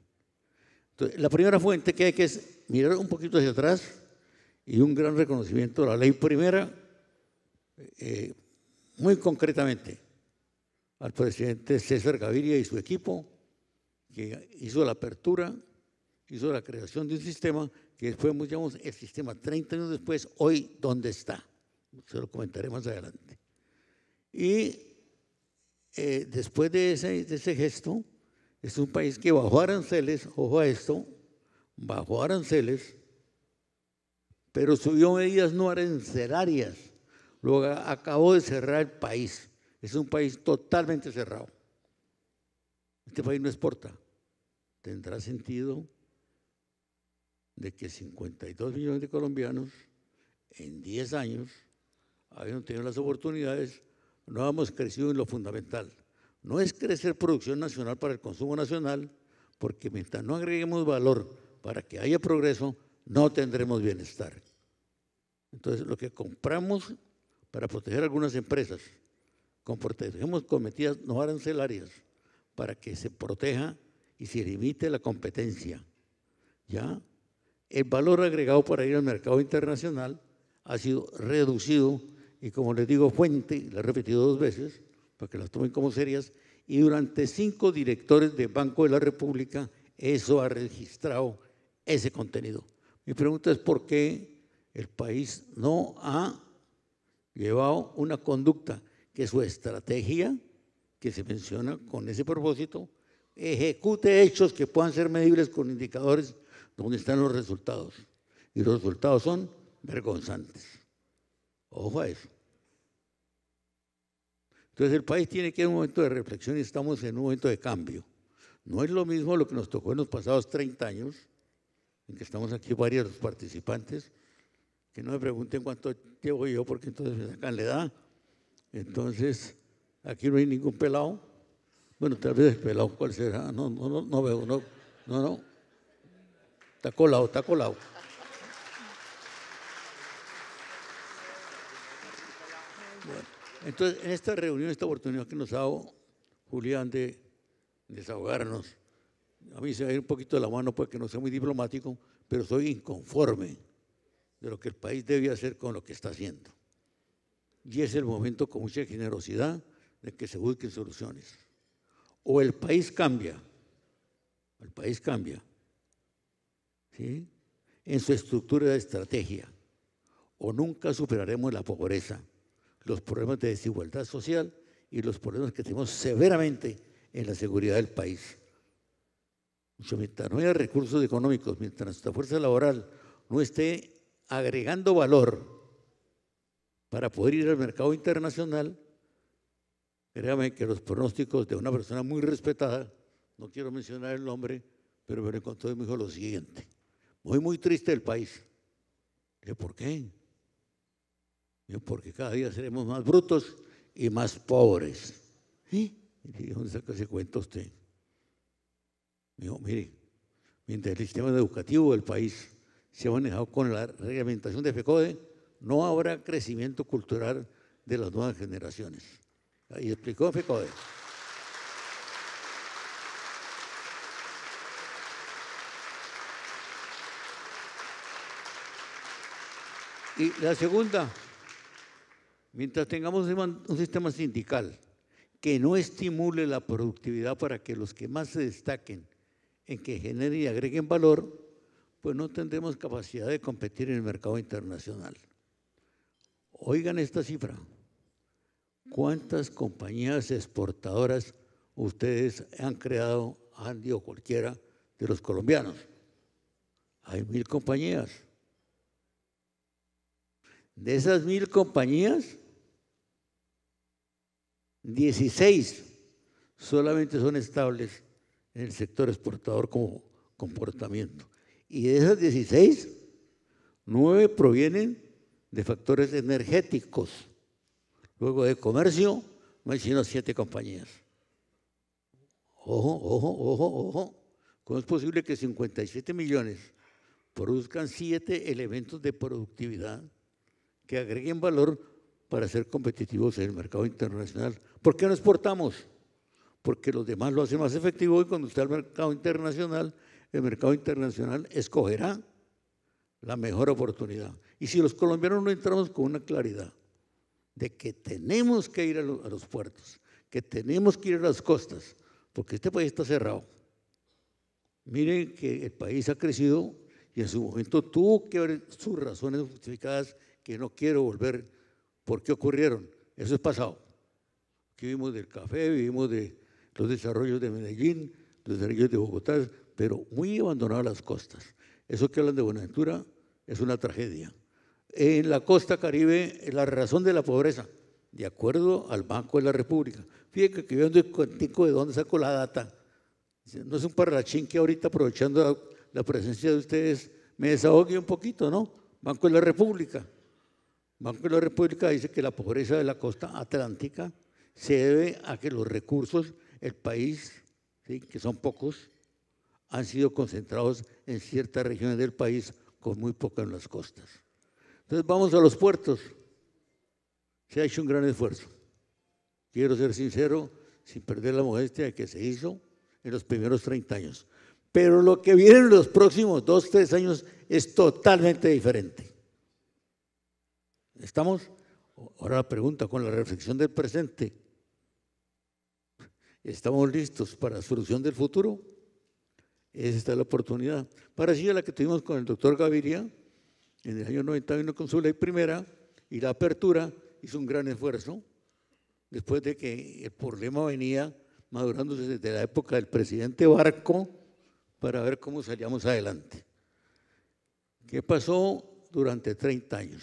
Entonces, la primera fuente que hay que es mirar un poquito hacia atrás y un gran reconocimiento a la ley primera, eh, muy concretamente, al presidente César Gaviria y su equipo, que hizo la apertura, hizo la creación de un sistema que después llamamos el sistema 30 años después, hoy, ¿dónde está? se lo comentaré más adelante. Y eh, después de ese, de ese gesto, es un país que bajó aranceles, ojo a esto, bajó aranceles, pero subió medidas no arancelarias. Luego acabó de cerrar el país. Es un país totalmente cerrado. Este país no exporta. Tendrá sentido de que 52 millones de colombianos en 10 años habíamos tenido las oportunidades, no hemos crecido en lo fundamental. No es crecer producción nacional para el consumo nacional, porque mientras no agreguemos valor para que haya progreso, no tendremos bienestar. Entonces, lo que compramos para proteger algunas empresas, con protegemos cometidas no arancelarias, para que se proteja y se limite la competencia. ¿Ya? El valor agregado para ir al mercado internacional ha sido reducido y como les digo, fuente, la he repetido dos veces, para que las tomen como serias, y durante cinco directores de Banco de la República, eso ha registrado ese contenido. Mi pregunta es por qué el país no ha llevado una conducta que su estrategia, que se menciona con ese propósito, ejecute hechos que puedan ser medibles con indicadores donde están los resultados. Y los resultados son vergonzantes. Ojo a eso. Entonces el país tiene que ir un momento de reflexión y estamos en un momento de cambio. No es lo mismo lo que nos tocó en los pasados 30 años, en que estamos aquí varios participantes, que no me pregunten cuánto llevo yo porque entonces me sacan la edad. Entonces, aquí no hay ningún pelado. Bueno, tal vez el pelado, ¿cuál será? No, no, no, no veo, no, no, no. Está colado, está colado. Entonces, en esta reunión, esta oportunidad que nos ha dado Julián de desahogarnos, a mí se me va a ir un poquito de la mano porque pues, no soy muy diplomático, pero soy inconforme de lo que el país debe hacer con lo que está haciendo. Y es el momento con mucha generosidad de que se busquen soluciones. O el país cambia, el país cambia, En su estructura de estrategia, o nunca superaremos la pobreza los problemas de desigualdad social y los problemas que tenemos severamente en la seguridad del país. mientras no haya recursos económicos, mientras nuestra fuerza laboral no esté agregando valor para poder ir al mercado internacional, créame que los pronósticos de una persona muy respetada, no quiero mencionar el nombre, pero me lo encontró y me dijo lo siguiente, muy muy triste el país. ¿por qué? porque cada día seremos más brutos y más pobres. ¿Sí? ¿Y dónde saca ese cuento usted? Me dijo, mire, mientras el sistema educativo del país se ha manejado con la reglamentación de FECODE, no habrá crecimiento cultural de las nuevas generaciones. Ahí explicó FECODE. Y la segunda, Mientras tengamos un sistema sindical que no estimule la productividad para que los que más se destaquen en que generen y agreguen valor, pues no tendremos capacidad de competir en el mercado internacional. Oigan esta cifra. ¿Cuántas compañías exportadoras ustedes han creado, Andy o cualquiera de los colombianos? Hay mil compañías. De esas mil compañías, 16 solamente son estables en el sector exportador como comportamiento. Y de esas 16, 9 provienen de factores energéticos. Luego de comercio, más sino siete compañías. Ojo, ojo, ojo, ojo. ¿Cómo es posible que 57 millones produzcan siete elementos de productividad que agreguen valor para ser competitivos en el mercado internacional. ¿Por qué no exportamos? Porque los demás lo hacen más efectivo y cuando usted al mercado internacional, el mercado internacional escogerá la mejor oportunidad. Y si los colombianos no entramos con una claridad de que tenemos que ir a los, puertos, que tenemos que ir a las costas, porque este país está cerrado. Miren que el país ha crecido y en su momento tuvo que ver sus razones justificadas que no quiero volver ¿Por qué ocurrieron? Eso es pasado. Aquí vimos del café, vivimos de los desarrollos de Medellín, los desarrollos de Bogotá, pero muy abandonadas las costas. Eso que hablan de Buenaventura es una tragedia. En la costa caribe, la razón de la pobreza, de acuerdo al Banco de la República. Fíjense que yo ando tico de dónde saco la data. No es un parrachín que ahorita, aprovechando la presencia de ustedes, me desahogue un poquito, ¿no? Banco de la República. Banco de la República dice que la pobreza de la costa atlántica se debe a que los recursos del país, ¿sí? que son pocos, han sido concentrados en ciertas regiones del país con muy pocas en las costas. Entonces vamos a los puertos. Se ha hecho un gran esfuerzo. Quiero ser sincero, sin perder la modestia que se hizo en los primeros 30 años. Pero lo que viene en los próximos 2, 3 años es totalmente diferente. ¿Estamos? Ahora la pregunta con la reflexión del presente. ¿Estamos listos para la solución del futuro? Esta es la oportunidad. Parecida a la que tuvimos con el doctor Gaviria en el año 91 con su ley primera y la apertura hizo un gran esfuerzo después de que el problema venía madurándose desde la época del presidente Barco para ver cómo salíamos adelante. ¿Qué pasó durante 30 años?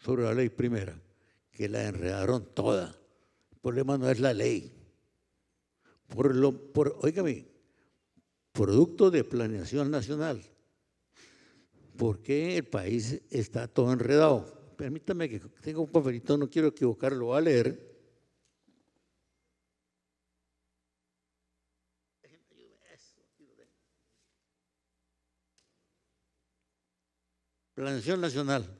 sobre la ley primera, que la enredaron toda. El problema no es la ley. Por lo, por, producto de planeación nacional. ¿Por qué el país está todo enredado? Permítame que tenga un papelito, no quiero equivocarlo, voy a leer. Planeación nacional.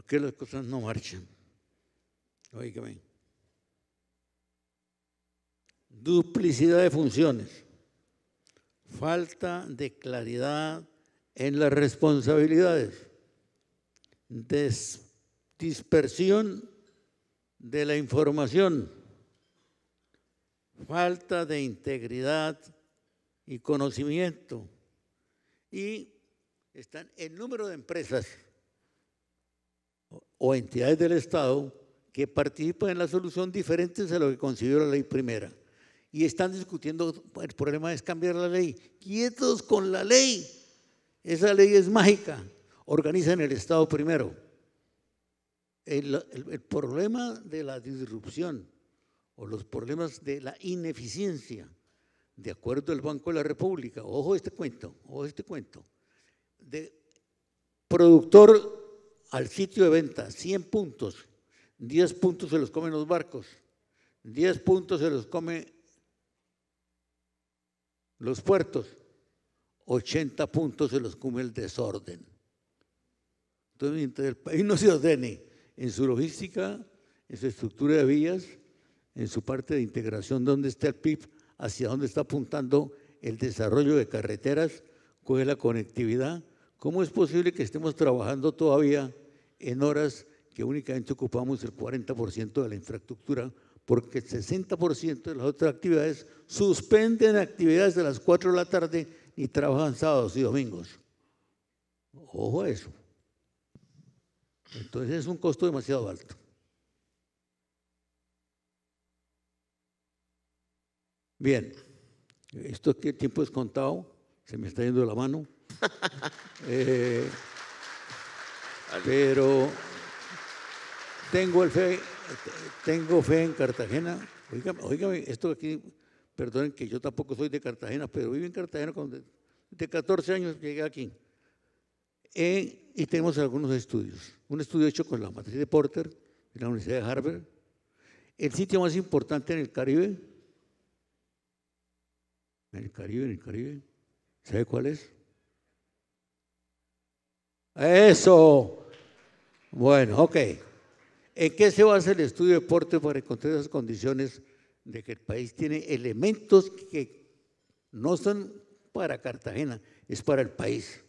¿Por qué las cosas no marchan? Duplicidad de funciones. Falta de claridad en las responsabilidades. dispersión de la información. Falta de integridad y conocimiento. Y están el número de empresas o entidades del Estado que participan en la solución diferentes a lo que concibió la ley primera. Y están discutiendo, el problema es cambiar la ley. Quietos con la ley. Esa ley es mágica. Organizan el Estado primero. El, problema de la disrupción o los problemas de la ineficiencia, de acuerdo al Banco de la República, ojo este cuento, ojo este cuento, de productor al sitio de venta 100 puntos, 10 puntos se los comen los barcos, 10 puntos se los comen los puertos, 80 puntos se los come el desorden. Entonces, el país no se ordene en su logística, en su estructura de vías, en su parte de integración, donde está el PIB, hacia dónde está apuntando el desarrollo de carreteras, cuál es la conectividad, ¿Cómo es posible que estemos trabajando todavía en horas que únicamente ocupamos el 40% de la infraestructura? Porque el 60% de las otras actividades suspenden actividades de las 4 de la tarde y trabajan sábados y domingos. Ojo a eso. Entonces es un costo demasiado alto. Bien, esto el tiempo es contado, se me está yendo la mano. Eh, pero tengo, el fe, tengo fe en Cartagena. Oígame, esto aquí, perdonen que yo tampoco soy de Cartagena, pero vivo en Cartagena cuando de 14 años llegué aquí. y tenemos algunos estudios. Un estudio hecho con la matriz de Porter de la Universidad de Harvard. El sitio más importante en el Caribe. En el Caribe, en el Caribe. ¿Sabe cuál es? Eso. Bueno, ok. ¿En qué se basa el estudio de deporte para encontrar esas condiciones de que el país tiene elementos que no son para Cartagena, es para el país?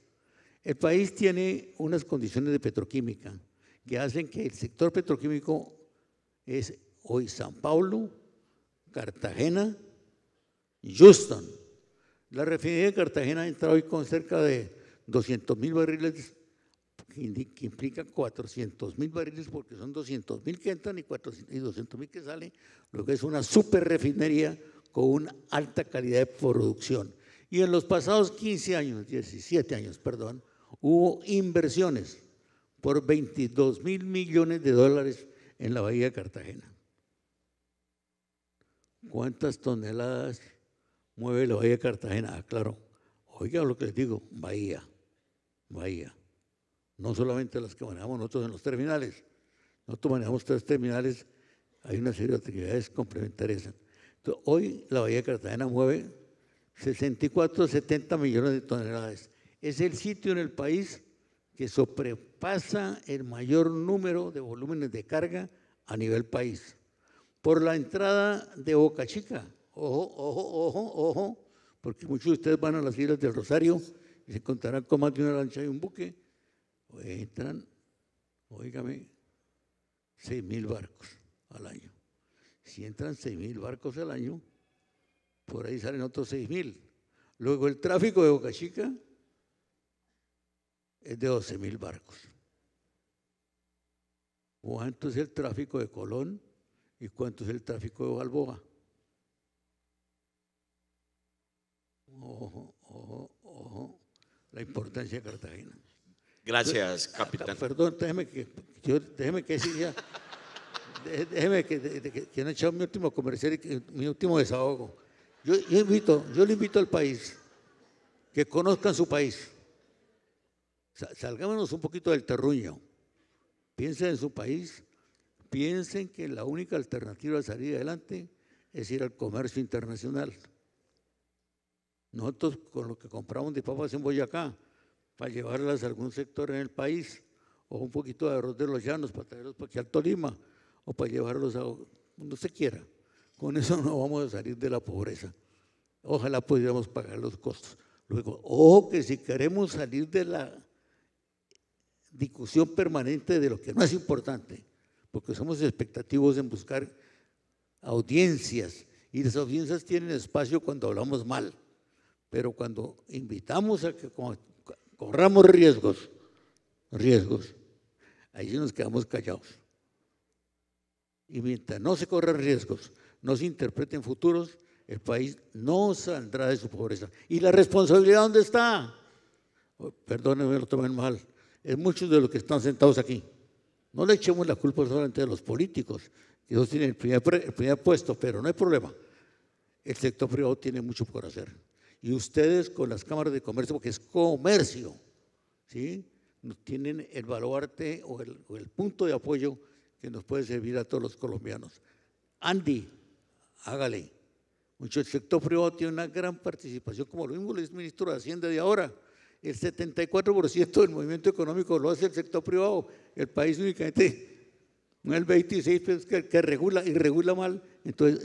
El país tiene unas condiciones de petroquímica que hacen que el sector petroquímico es hoy San Paulo, Cartagena, Houston. La refinería de Cartagena entra hoy con cerca de 200 mil barriles que implica 400 mil barriles porque son 200 mil que entran y, 200 mil que salen, lo que es una super refinería con una alta calidad de producción. Y en los pasados 15 años, 17 años, perdón, hubo inversiones por 22 mil millones de dólares en la Bahía de Cartagena. ¿Cuántas toneladas mueve la Bahía de Cartagena? Ah, claro. Oiga lo que les digo, Bahía, Bahía no solamente las que manejamos nosotros en los terminales. Nosotros manejamos tres terminales, hay una serie de actividades complementarias. hoy la Bahía de Cartagena mueve 64, 70 millones de toneladas. Es el sitio en el país que sobrepasa el mayor número de volúmenes de carga a nivel país. Por la entrada de Boca Chica, ojo, ojo, ojo, ojo, porque muchos de ustedes van a las islas del Rosario y se encontrarán con más de una lancha y un buque entran, oígame, 6.000 barcos al año. Si entran 6.000 barcos al año, por ahí salen otros mil. Luego el tráfico de Boca Chica es de 12.000 barcos. ¿Cuánto es el tráfico de Colón y cuánto es el tráfico de Balboa? Ojo, ojo, ojo, la importancia de Cartagena. Gracias, capitán. Perdón, déjeme que, yo, déjeme que decir ya. déjeme que, que, echado mi último comercial y mi último desahogo. Yo, invito, yo le invito al país que conozcan su país. Salgámonos un poquito del terruño. Piensen en su país, piensen que la única alternativa a salir adelante es ir al comercio internacional. Nosotros con lo que compramos de papas en Boyacá, para llevarlas a algún sector en el país, o un poquito de arroz de los llanos para traerlos para aquí al Tolima, o para llevarlos a donde se quiera. Con eso no vamos a salir de la pobreza. Ojalá pudiéramos pagar los costos. Luego, ojo que si queremos salir de la discusión permanente de lo que no es importante, porque somos expectativos en buscar audiencias, y las audiencias tienen espacio cuando hablamos mal, pero cuando invitamos a que corramos riesgos, riesgos. sí nos quedamos callados. Y mientras no se corran riesgos, no se interpreten futuros, el país no saldrá de su pobreza. ¿Y la responsabilidad dónde está? Oh, perdónenme, lo tomen mal. Es muchos de los que están sentados aquí. No le echemos la culpa solamente a los políticos, ellos tienen el primer puesto, pero no hay problema. El sector privado tiene mucho por hacer y ustedes con las cámaras de comercio, porque es comercio, ¿sí? tienen el baluarte o el, punto de apoyo que nos puede servir a todos los colombianos. Andy, hágale. Mucho el sector privado tiene una gran participación, como lo mismo el ministro de Hacienda de ahora. El 74% del movimiento económico lo hace el sector privado. El país únicamente, no el 26% que, que regula y regula mal. Entonces,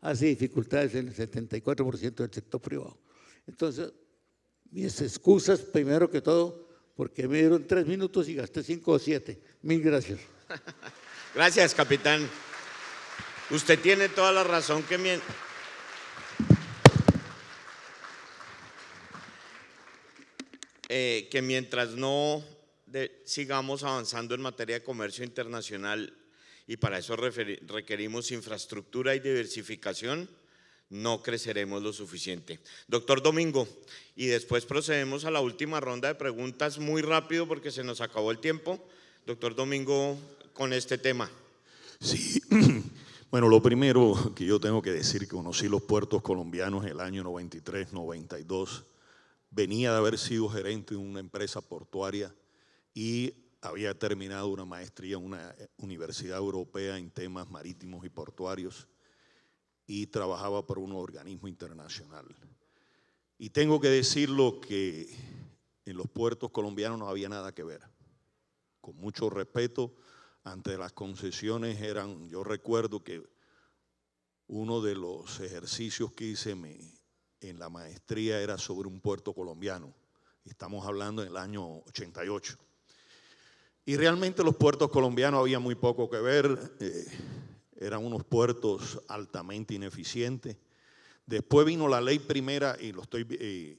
hace ah, dificultades en el 74% del sector privado. Entonces, mis excusas primero que todo, porque me dieron tres minutos y gasté cinco o siete. Mil gracias. Gracias, capitán. Usted tiene toda la razón que mi... Eh, que mientras no sigamos avanzando en materia de comercio internacional, y para eso requerimos infraestructura y diversificación, no creceremos lo suficiente. Doctor Domingo, y después procedemos a la última ronda de preguntas muy rápido porque se nos acabó el tiempo. Doctor Domingo, con este tema. Sí, bueno, lo primero que yo tengo que decir, que conocí los puertos colombianos en el año 93, 92, venía de haber sido gerente de una empresa portuaria y había terminado una maestría en una eh, universidad europea en temas marítimos y portuarios y trabajaba para un organismo internacional. Y tengo que decirlo que en los puertos colombianos no había nada que ver. Con mucho respeto, ante las concesiones eran, yo recuerdo que uno de los ejercicios que hice en la maestría era sobre un puerto colombiano. Estamos hablando en el año 88. Y realmente los puertos colombianos había muy poco que ver, eh, eran unos puertos altamente ineficientes. Después vino la ley primera y, lo estoy, eh,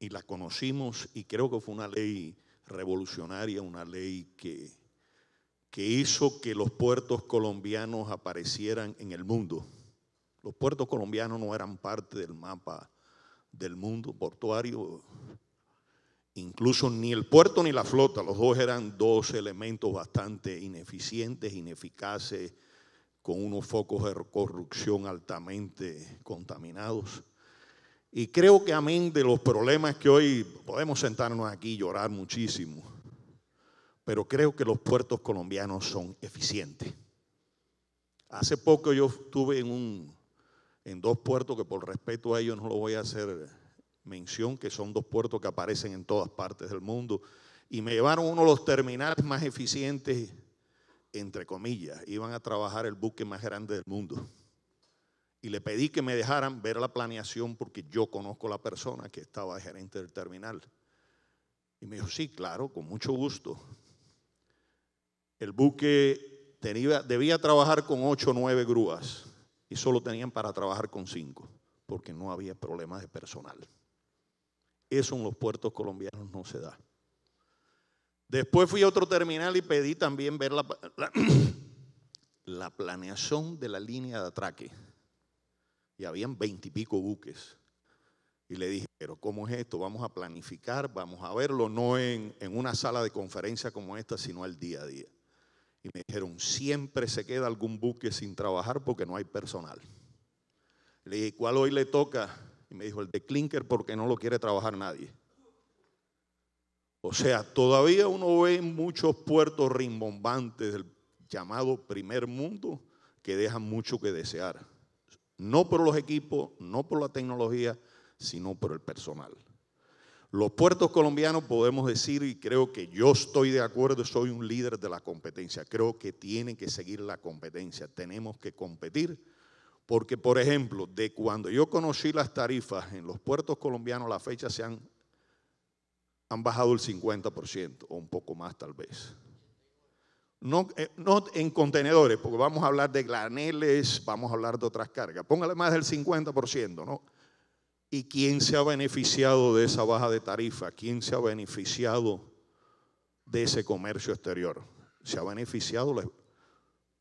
y la conocimos y creo que fue una ley revolucionaria, una ley que, que hizo que los puertos colombianos aparecieran en el mundo. Los puertos colombianos no eran parte del mapa del mundo portuario, Incluso ni el puerto ni la flota, los dos eran dos elementos bastante ineficientes, ineficaces, con unos focos de corrupción altamente contaminados. Y creo que amén de los problemas que hoy podemos sentarnos aquí y llorar muchísimo, pero creo que los puertos colombianos son eficientes. Hace poco yo estuve en, un, en dos puertos que por respeto a ellos no lo voy a hacer mención, que son dos puertos que aparecen en todas partes del mundo. Y me llevaron uno de los terminales más eficientes, entre comillas. Iban a trabajar el buque más grande del mundo. Y le pedí que me dejaran ver la planeación porque yo conozco la persona que estaba gerente del terminal. Y me dijo, sí, claro, con mucho gusto. El buque debía trabajar con ocho o nueve grúas y solo tenían para trabajar con cinco porque no había problemas de personal. Eso en los puertos colombianos no se da. Después fui a otro terminal y pedí también ver la, planeación de la línea de atraque. Y habían veintipico buques. Y le dije, pero ¿cómo es esto? Vamos a planificar, vamos a verlo, no en, en una sala de conferencia como esta, sino al día a día. Y me dijeron, siempre se queda algún buque sin trabajar porque no hay personal. Le dije, ¿cuál hoy le toca? Y me dijo, el de clinker porque no lo quiere trabajar nadie. O sea, todavía uno ve muchos puertos rimbombantes del llamado primer mundo que dejan mucho que desear. No por los equipos, no por la tecnología, sino por el personal. Los puertos colombianos podemos decir, y creo que yo estoy de acuerdo, soy un líder de la competencia. Creo que tienen que seguir la competencia. Tenemos que competir porque, por ejemplo, de cuando yo conocí las tarifas en los puertos colombianos, la fecha se han, bajado el 50% o un poco más tal vez. No, eh, no, en contenedores, porque vamos a hablar de graneles, vamos a hablar de otras cargas. Póngale más del 50%, ¿no? ¿Y quién se ha beneficiado de esa baja de tarifa? ¿Quién se ha beneficiado de ese comercio exterior? Se ha beneficiado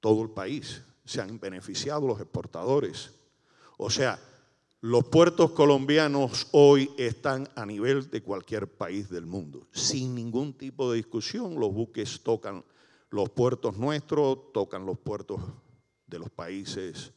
todo el país se han beneficiado los exportadores. O sea, los puertos colombianos hoy están a nivel de cualquier país del mundo. Sin ningún tipo de discusión, los buques tocan los puertos nuestros, tocan los puertos de los países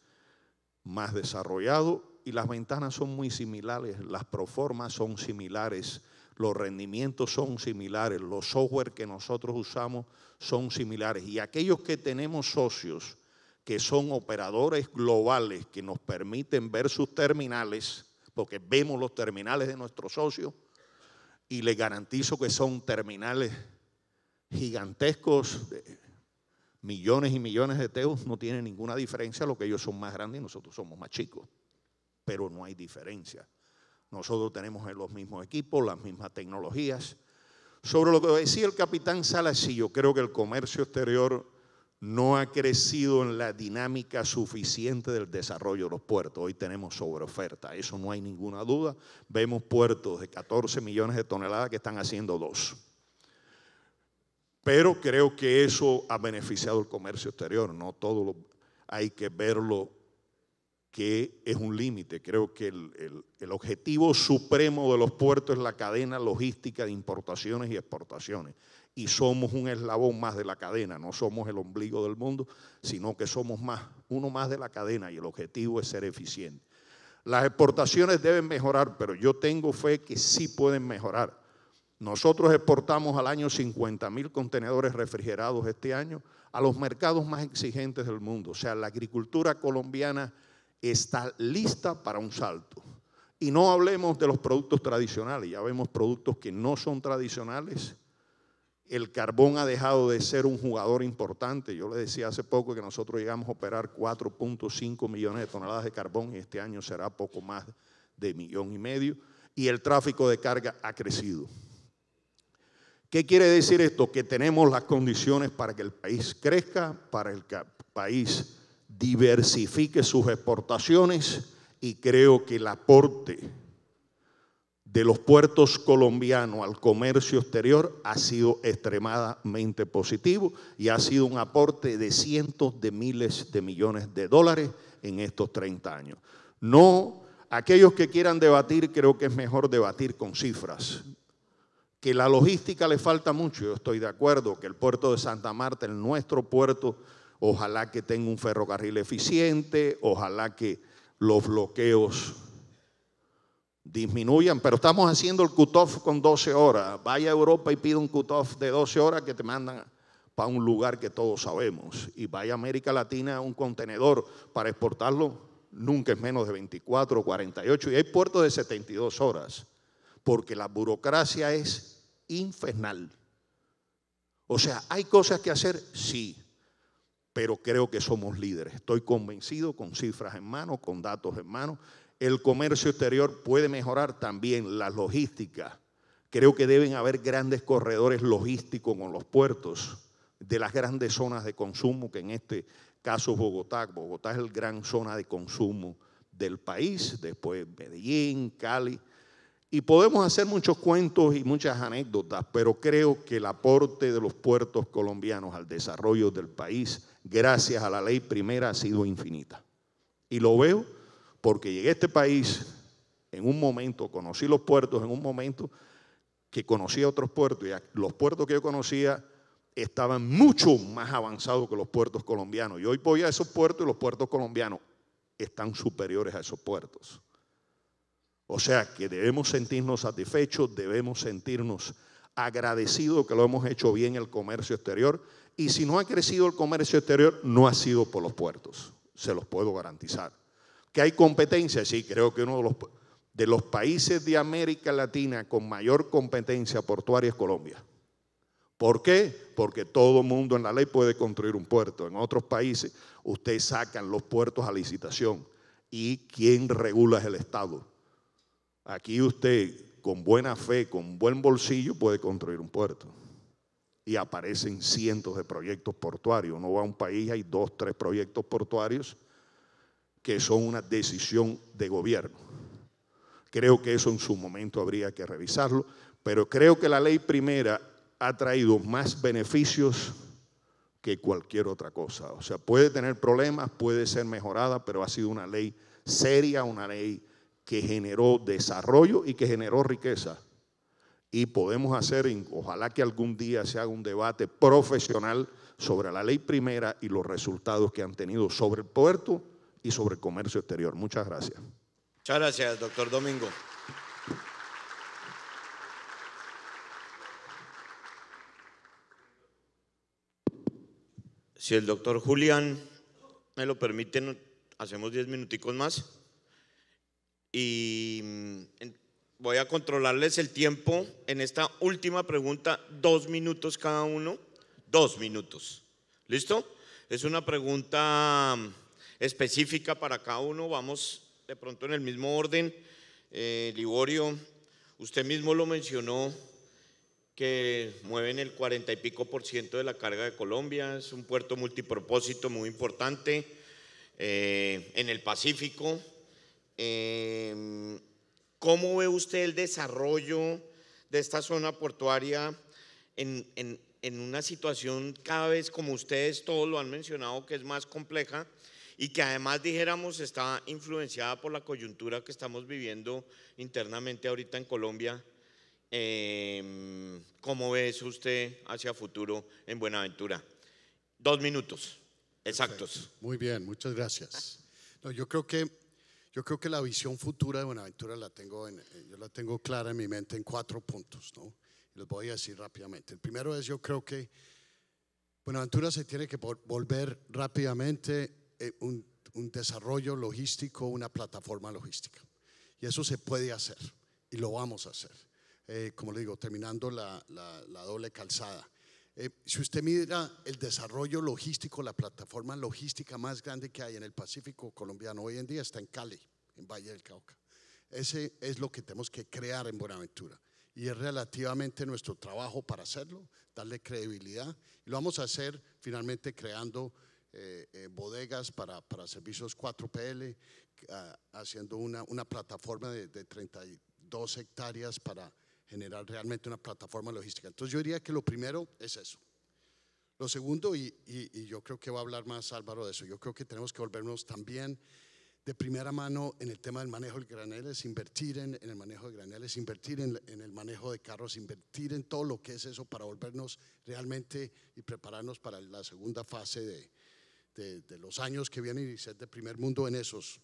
más desarrollados y las ventanas son muy similares, las proformas son similares, los rendimientos son similares, los software que nosotros usamos son similares. Y aquellos que tenemos socios que son operadores globales que nos permiten ver sus terminales, porque vemos los terminales de nuestros socios, y les garantizo que son terminales gigantescos, millones y millones de teos, no tiene ninguna diferencia, lo que ellos son más grandes y nosotros somos más chicos, pero no hay diferencia. Nosotros tenemos los mismos equipos, las mismas tecnologías. Sobre lo que decía el capitán Salas, sí, yo creo que el comercio exterior no ha crecido en la dinámica suficiente del desarrollo de los puertos. Hoy tenemos sobreoferta, eso no hay ninguna duda. Vemos puertos de 14 millones de toneladas que están haciendo dos. Pero creo que eso ha beneficiado el comercio exterior, no todo hay que verlo que es un límite. Creo que el objetivo supremo de los puertos es la cadena logística de importaciones y exportaciones y somos un eslabón más de la cadena, no somos el ombligo del mundo, sino que somos más, uno más de la cadena y el objetivo es ser eficiente. Las exportaciones deben mejorar, pero yo tengo fe que sí pueden mejorar. Nosotros exportamos al año 50.000 contenedores refrigerados este año a los mercados más exigentes del mundo. O sea, la agricultura colombiana está lista para un salto. Y no hablemos de los productos tradicionales, ya vemos productos que no son tradicionales el carbón ha dejado de ser un jugador importante. Yo le decía hace poco que nosotros llegamos a operar 4.5 millones de toneladas de carbón y este año será poco más de millón y medio. Y el tráfico de carga ha crecido. ¿Qué quiere decir esto? Que tenemos las condiciones para que el país crezca, para que el país diversifique sus exportaciones y creo que el aporte de los puertos colombianos al comercio exterior ha sido extremadamente positivo y ha sido un aporte de cientos de miles de millones de dólares en estos 30 años. No, aquellos que quieran debatir, creo que es mejor debatir con cifras. Que la logística le falta mucho, yo estoy de acuerdo, que el puerto de Santa Marta, el nuestro puerto, ojalá que tenga un ferrocarril eficiente, ojalá que los bloqueos disminuyan, pero estamos haciendo el cutoff con 12 horas. Vaya a Europa y pida un cutoff de 12 horas que te mandan para un lugar que todos sabemos. Y vaya a América Latina un contenedor para exportarlo, nunca es menos de 24 o 48. Y hay puertos de 72 horas, porque la burocracia es infernal. O sea, ¿hay cosas que hacer? Sí, pero creo que somos líderes. Estoy convencido con cifras en mano, con datos en mano. El comercio exterior puede mejorar también la logística. Creo que deben haber grandes corredores logísticos con los puertos de las grandes zonas de consumo, que en este caso Bogotá. Bogotá es la gran zona de consumo del país, después Medellín, Cali. Y podemos hacer muchos cuentos y muchas anécdotas, pero creo que el aporte de los puertos colombianos al desarrollo del país, gracias a la ley primera, ha sido infinita. Y lo veo porque llegué a este país en un momento, conocí los puertos en un momento que conocía otros puertos y los puertos que yo conocía estaban mucho más avanzados que los puertos colombianos. Y hoy voy a esos puertos y los puertos colombianos están superiores a esos puertos. O sea que debemos sentirnos satisfechos, debemos sentirnos agradecidos que lo hemos hecho bien el comercio exterior. Y si no ha crecido el comercio exterior, no ha sido por los puertos, se los puedo garantizar que hay competencia, sí, creo que uno de los, de los países de América Latina con mayor competencia portuaria es Colombia. ¿Por qué? Porque todo mundo en la ley puede construir un puerto. En otros países ustedes sacan los puertos a licitación. ¿Y quién regula es el Estado? Aquí usted con buena fe, con buen bolsillo puede construir un puerto. Y aparecen cientos de proyectos portuarios. Uno va a un país, hay dos, tres proyectos portuarios que son una decisión de gobierno. Creo que eso en su momento habría que revisarlo, pero creo que la ley primera ha traído más beneficios que cualquier otra cosa. O sea, puede tener problemas, puede ser mejorada, pero ha sido una ley seria, una ley que generó desarrollo y que generó riqueza. Y podemos hacer, ojalá que algún día se haga un debate profesional sobre la ley primera y los resultados que han tenido sobre el puerto y sobre comercio exterior. Muchas gracias. Muchas gracias, doctor Domingo. Si el doctor Julián me lo permite, hacemos diez minuticos más. Y mm, voy a controlarles el tiempo en esta última pregunta, dos minutos cada uno, dos minutos. ¿Listo? Es una pregunta mm, específica para cada uno. Vamos de pronto en el mismo orden. Eh, Liborio, usted mismo lo mencionó, que mueven el cuarenta y pico por ciento de la carga de Colombia. Es un puerto multipropósito muy importante eh, en el Pacífico. Em, ¿Cómo ve usted el desarrollo de esta zona portuaria en, en, una situación cada vez, como ustedes todos lo han mencionado, que es más compleja? y que además dijéramos está influenciada por la coyuntura que estamos viviendo internamente ahorita en Colombia. Eh, ¿Cómo ve usted hacia futuro en Buenaventura? Dos minutos exactos. Muy bien, muchas gracias. No, yo creo que yo creo que la visión futura de Buenaventura la tengo eh, yo la tengo clara en mi mente en cuatro puntos, ¿no? Los voy a decir rápidamente. El primero es yo creo que Buenaventura se tiene que volver rápidamente eh, un, desarrollo logístico, una plataforma logística. Y eso se puede hacer y lo vamos a hacer. Eh, como le digo, terminando la, doble calzada. Eh, si usted mira el desarrollo logístico, la plataforma logística más grande que hay en el Pacífico colombiano hoy en día está en Cali, en Valle del Cauca. Ese es lo que tenemos que crear en Buenaventura. Y es relativamente nuestro trabajo para hacerlo, darle credibilidad. Y lo vamos a hacer finalmente creando eh, eh, bodegas para, para, servicios 4PL, ah, haciendo una, una plataforma de, 32 hectáreas para generar realmente una plataforma logística. Entonces yo diría que lo primero es eso. Lo segundo, y, y, yo creo que va a hablar más Álvaro de eso, yo creo que tenemos que volvernos también de primera mano en el tema del manejo de graneles, invertir en, el manejo de graneles, invertir en, en, el manejo de carros, invertir en todo lo que es eso para volvernos realmente y prepararnos para la segunda fase de, de, los años que vienen y ser de primer mundo en esos.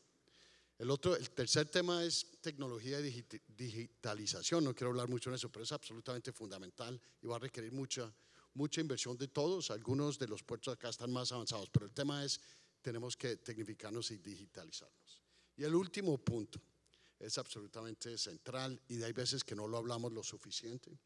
El, otro, el tercer tema es tecnología y digitalización. No quiero hablar mucho en eso, pero es absolutamente fundamental y va a requerir mucha, mucha inversión de todos. Algunos de los puertos acá están más avanzados, pero el tema es, tenemos que tecnificarnos y digitalizarnos. Y el último punto es absolutamente central y hay veces que no lo hablamos lo suficiente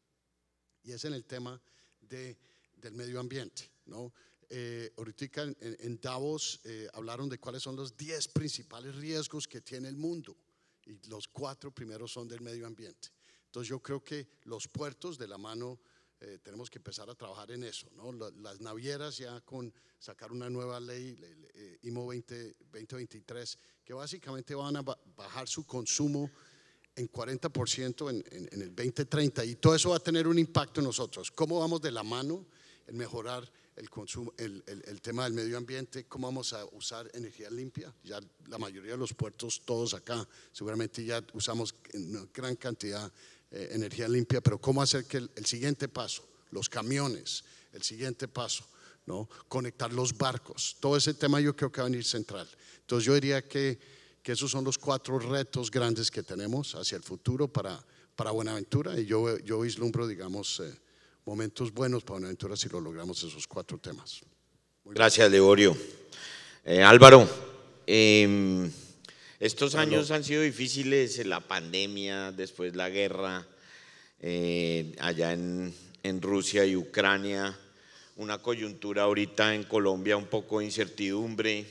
y es en el tema de, del medio ambiente. ¿no? Eh, ahorita en, Davos eh, hablaron de cuáles son los 10 principales riesgos que tiene el mundo y los cuatro primeros son del medio ambiente. Entonces yo creo que los puertos de la mano eh, tenemos que empezar a trabajar en eso, ¿no? Las navieras ya con sacar una nueva ley, el IMO 2023, que básicamente van a bajar su consumo en 40% en, en, en el 2030 y todo eso va a tener un impacto en nosotros. ¿Cómo vamos de la mano en mejorar? el, consumo, el, el, tema del medio ambiente, cómo vamos a usar energía limpia. Ya la mayoría de los puertos, todos acá, seguramente ya usamos en gran cantidad eh, energía limpia, pero cómo hacer que el, siguiente paso, los camiones, el siguiente paso, ¿no? conectar los barcos, todo ese tema yo creo que va a venir central. Entonces yo diría que, que esos son los cuatro retos grandes que tenemos hacia el futuro para, para Buenaventura y yo, yo vislumbro, digamos, eh, momentos buenos para una aventura si lo logramos esos cuatro temas. Gracias, Leorio. Eh, Álvaro, em, estos años han sido difíciles, eh, la pandemia, después la guerra, eh, allá en, Rusia y Ucrania, una coyuntura ahorita en Colombia, un poco de incertidumbre.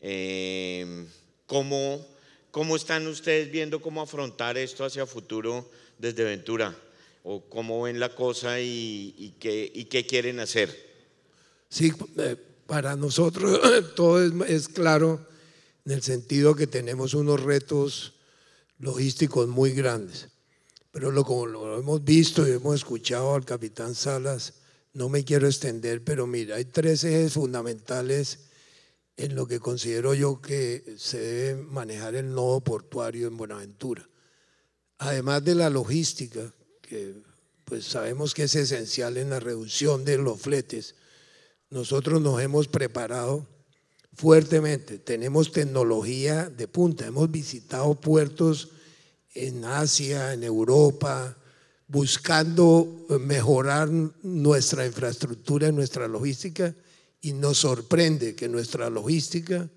Em, ¿cómo, ¿Cómo están ustedes viendo cómo afrontar esto hacia futuro desde Ventura? o cómo ven la cosa y, qué, y qué, quieren hacer. Sí, eh, para nosotros todo es, claro en el sentido que tenemos unos retos logísticos muy grandes. Pero lo, como lo hemos visto y hemos escuchado al capitán Salas, no me quiero extender, pero mira, hay tres ejes fundamentales en lo que considero yo que se debe manejar el nodo portuario en Buenaventura. Además de la logística, que pues sabemos que es esencial en la reducción de los fletes, nosotros nos hemos preparado fuertemente. Tenemos tecnología de punta. Hemos visitado puertos en Asia, en Europa, buscando mejorar nuestra infraestructura nuestra logística. Y nos sorprende que nuestra logística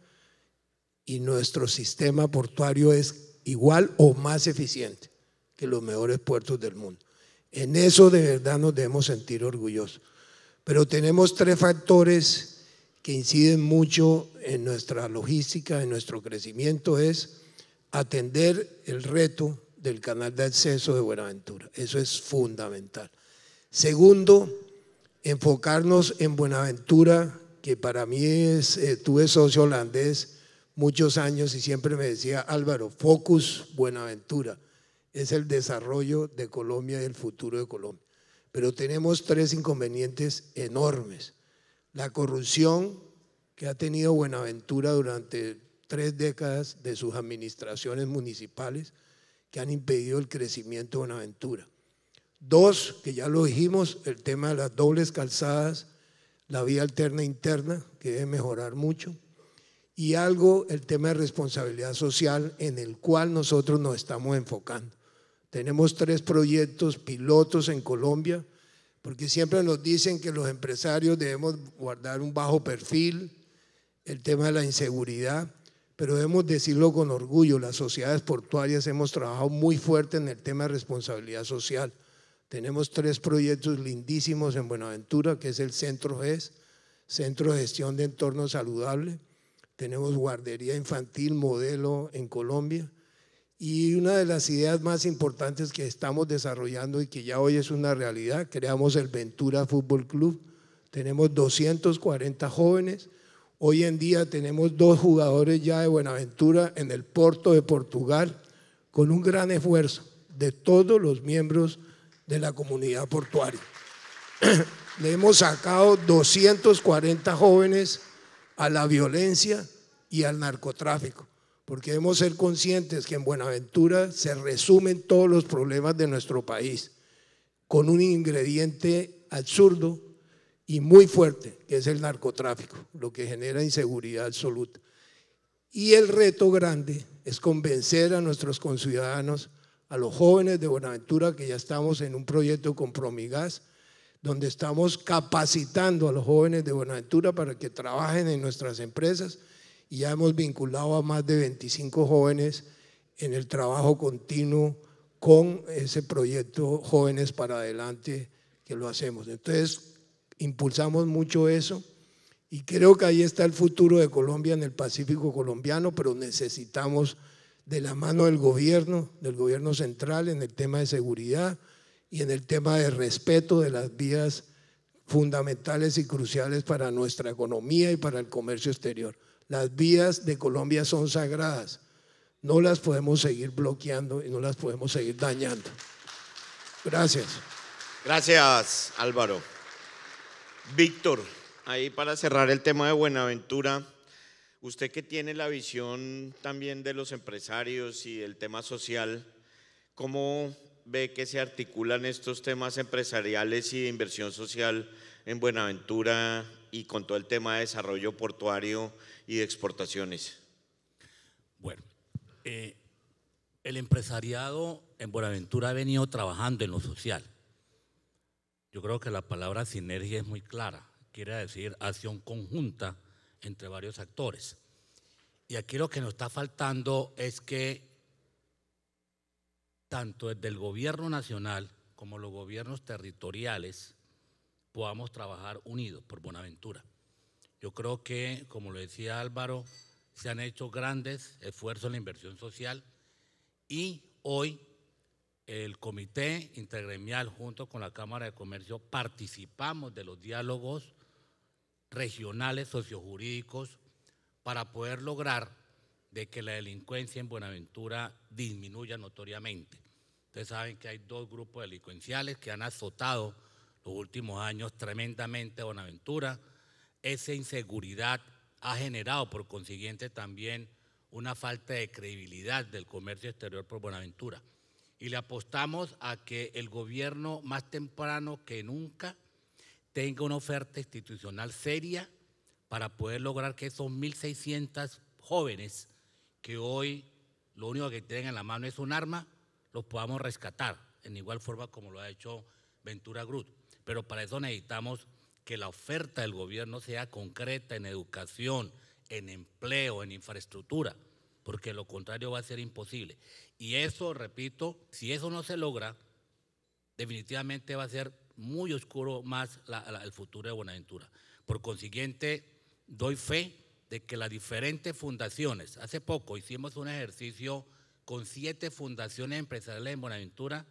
y nuestro sistema portuario es igual o más eficiente que los mejores puertos del mundo. En eso de verdad nos debemos sentir orgullosos. Pero tenemos tres factores que inciden mucho en nuestra logística, en nuestro crecimiento, es atender el reto del canal de acceso de Buenaventura. Eso es fundamental. Segundo, enfocarnos en Buenaventura, que para mí es, eh, tuve socio holandés muchos años y siempre me decía, Álvaro, focus Buenaventura es el desarrollo de Colombia y el futuro de Colombia. Pero tenemos tres inconvenientes enormes. La corrupción que ha tenido Buenaventura durante tres décadas de sus administraciones municipales que han impedido el crecimiento de Buenaventura. Dos, que ya lo dijimos, el tema de las dobles calzadas, la vía alterna e interna, que debe mejorar mucho. Y algo, el tema de responsabilidad social, en el cual nosotros nos estamos enfocando. Tenemos tres proyectos pilotos en Colombia, porque siempre nos dicen que los empresarios debemos guardar un bajo perfil, el tema de la inseguridad, pero debemos decirlo con orgullo, las sociedades portuarias hemos trabajado muy fuerte en el tema de responsabilidad social. Tenemos tres proyectos lindísimos en Buenaventura, que es el Centro GES, Centro de Gestión de Entorno Saludable. Tenemos guardería infantil modelo en Colombia. Y una de las ideas más importantes que estamos desarrollando y que ya hoy es una realidad, creamos el Ventura Fútbol Club. Tenemos 240 jóvenes. Hoy en día tenemos dos jugadores ya de Buenaventura en el Porto de Portugal, con un gran esfuerzo de todos los miembros de la comunidad portuaria. Le hemos sacado 240 jóvenes a la violencia y al narcotráfico porque debemos ser conscientes que en Buenaventura se resumen todos los problemas de nuestro país con un ingrediente absurdo y muy fuerte, que es el narcotráfico, lo que genera inseguridad absoluta. Y el reto grande es convencer a nuestros conciudadanos, a los jóvenes de Buenaventura, que ya estamos en un proyecto con Promigas, donde estamos capacitando a los jóvenes de Buenaventura para que trabajen en nuestras empresas y ya hemos vinculado a más de 25 jóvenes en el trabajo continuo con ese proyecto Jóvenes para Adelante que lo hacemos. Entonces, impulsamos mucho eso y creo que ahí está el futuro de Colombia en el Pacífico colombiano, pero necesitamos de la mano del gobierno, del gobierno central en el tema de seguridad y en el tema de respeto de las vías fundamentales y cruciales para nuestra economía y para el comercio exterior. Las vías de Colombia son sagradas. No las podemos seguir bloqueando y no las podemos seguir dañando. Gracias. Gracias, Álvaro. Víctor, ahí para cerrar el tema de Buenaventura, usted que tiene la visión también de los empresarios y el tema social, ¿cómo ve que se articulan estos temas empresariales y de inversión social en Buenaventura y con todo el tema de desarrollo portuario y exportaciones? Bueno, eh, el empresariado en Buenaventura ha venido trabajando en lo social. Yo creo que la palabra sinergia es muy clara, quiere decir acción conjunta entre varios actores. Y aquí lo que nos está faltando es que tanto desde el gobierno nacional como los gobiernos territoriales podamos trabajar unidos por Buenaventura. Yo creo que, como lo decía Álvaro, se han hecho grandes esfuerzos en la inversión social y hoy el Comité Intergremial junto con la Cámara de Comercio participamos de los diálogos regionales sociojurídicos para poder lograr de que la delincuencia en Buenaventura disminuya notoriamente. Ustedes saben que hay dos grupos delincuenciales que han azotado los últimos años tremendamente a Buenaventura esa inseguridad ha generado, por consiguiente, también una falta de credibilidad del comercio exterior por Buenaventura. Y le apostamos a que el gobierno, más temprano que nunca, tenga una oferta institucional seria para poder lograr que esos 1.600 jóvenes que hoy lo único que tienen en la mano es un arma, los podamos rescatar, en igual forma como lo ha hecho Ventura Groot. Pero para eso necesitamos que la oferta del gobierno sea concreta en educación, en empleo, en infraestructura, porque lo contrario va a ser imposible. Y eso, repito, si eso no se logra, definitivamente va a ser muy oscuro más el futuro de Buenaventura. Por consiguiente, doy fe de que las diferentes fundaciones, hace poco hicimos un ejercicio con siete fundaciones empresariales en Buenaventura,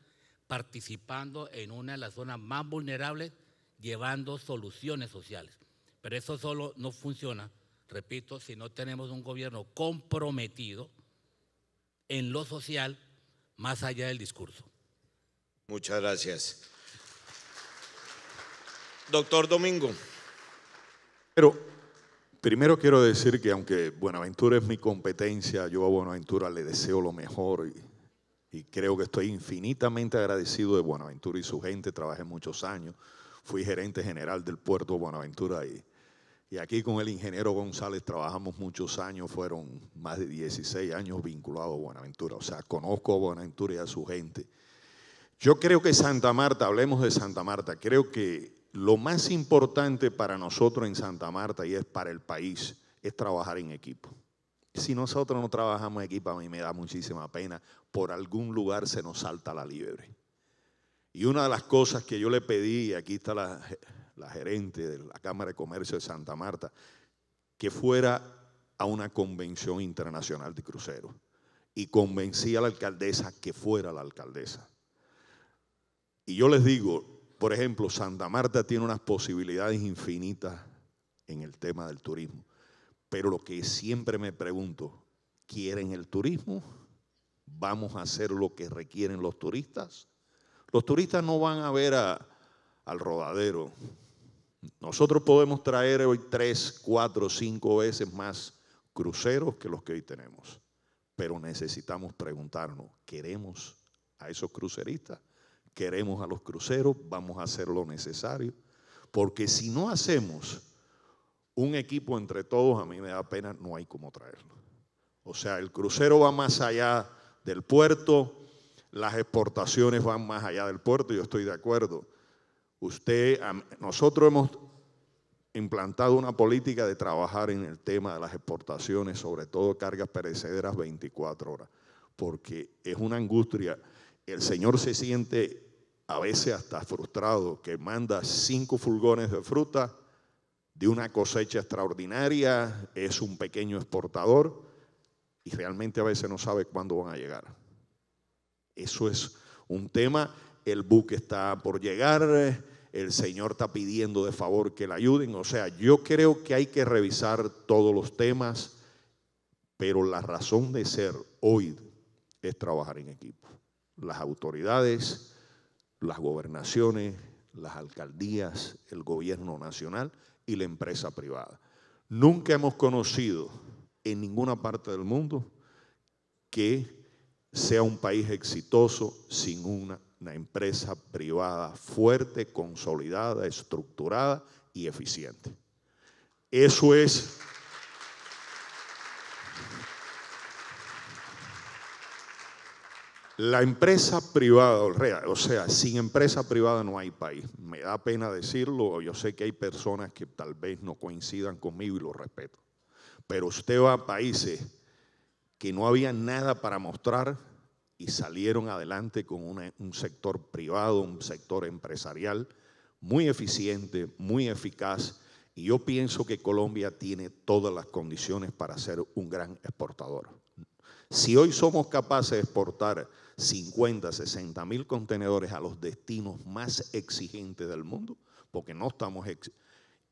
participando en una de las zonas más vulnerables llevando soluciones sociales. Pero eso solo no funciona, repito, si no tenemos un gobierno comprometido en lo social más allá del discurso. Muchas gracias. Doctor Domingo. Pero primero quiero decir que aunque Buenaventura es mi competencia, yo a Buenaventura le deseo lo mejor y, creo que estoy infinitamente agradecido de Buenaventura y su gente, trabajé muchos años fui gerente general del puerto de Buenaventura y, y aquí con el ingeniero González trabajamos muchos años, fueron más de 16 años vinculados a Buenaventura, o sea, conozco a Buenaventura y a su gente. Yo creo que Santa Marta, hablemos de Santa Marta, creo que lo más importante para nosotros en Santa Marta y es para el país es trabajar en equipo. Si nosotros no trabajamos en equipo, a mí me da muchísima pena, por algún lugar se nos salta la liebre. Y una de las cosas que yo le pedí, aquí está la, gerente de la Cámara de Comercio de Santa Marta, que fuera a una convención internacional de cruceros y convencí a la alcaldesa que fuera la alcaldesa. Y yo les digo, por ejemplo, Santa Marta tiene unas posibilidades infinitas en el tema del turismo, pero lo que siempre me pregunto, ¿quieren el turismo? ¿Vamos a hacer lo que requieren los turistas? Los turistas no van a ver al rodadero. Nosotros podemos traer hoy tres, cuatro, cinco veces más cruceros que los que hoy tenemos. Pero necesitamos preguntarnos, ¿queremos a esos cruceristas? ¿Queremos a los cruceros? ¿Vamos a hacer lo necesario? Porque si no hacemos un equipo entre todos, a mí me da pena, no hay cómo traerlo. O sea, el crucero va más allá del puerto, las exportaciones van más allá del puerto, yo estoy de acuerdo. Usted, nosotros hemos implantado una política de trabajar en el tema de las exportaciones, sobre todo cargas perecederas 24 horas, porque es una angustia. El señor se siente a veces hasta frustrado que manda cinco fulgones de fruta de una cosecha extraordinaria, es un pequeño exportador y realmente a veces no sabe cuándo van a llegar. Eso es un tema. El buque está por llegar, el Señor está pidiendo de favor que le ayuden. O sea, yo creo que hay que revisar todos los temas, pero la razón de ser hoy es trabajar en equipo. Las autoridades, las gobernaciones, las alcaldías, el gobierno nacional y la empresa privada. Nunca hemos conocido en ninguna parte del mundo que sea un país exitoso sin una, empresa privada fuerte, consolidada, estructurada y eficiente. Eso es La empresa privada, o sea, sin empresa privada no hay país. Me da pena decirlo, yo sé que hay personas que tal vez no coincidan conmigo y lo respeto. Pero usted va a países que no había nada para mostrar y salieron adelante con un sector privado, un sector empresarial muy eficiente, muy eficaz. Y yo pienso que Colombia tiene todas las condiciones para ser un gran exportador. Si hoy somos capaces de exportar 50, 60 mil contenedores a los destinos más exigentes del mundo, porque no estamos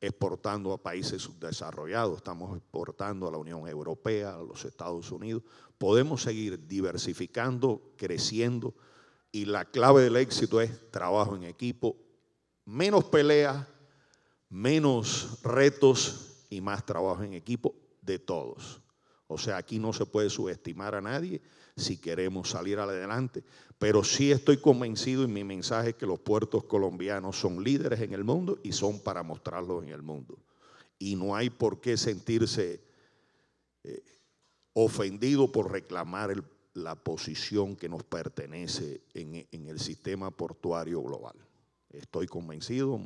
exportando a países subdesarrollados, estamos exportando a la Unión Europea, a los Estados Unidos. Podemos seguir diversificando, creciendo y la clave del éxito es trabajo en equipo, menos peleas, menos retos y más trabajo en equipo de todos. O sea, aquí no se puede subestimar a nadie si queremos salir adelante. Pero sí estoy convencido en mi mensaje que los puertos colombianos son líderes en el mundo y son para mostrarlos en el mundo. Y no hay por qué sentirse eh, ofendido por reclamar la posición que nos pertenece en el sistema portuario global. Estoy convencido,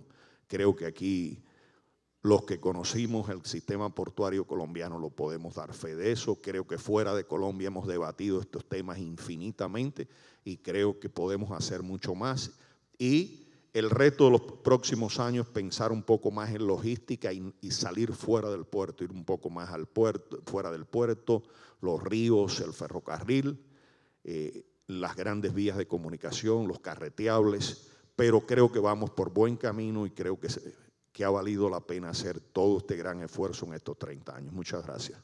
creo que aquí los que conocimos el sistema portuario colombiano lo podemos dar fe de eso. Creo que fuera de Colombia hemos debatido estos temas infinitamente y creo que podemos hacer mucho más. Y el reto de los próximos años pensar un poco más en logística y, salir fuera del puerto, ir un poco más al puerto, fuera del puerto, los ríos, el ferrocarril, eh, las grandes vías de comunicación, los carreteables, pero creo que vamos por buen camino y creo que se, que ha valido la pena hacer todo este gran esfuerzo en estos 30 años. Muchas gracias.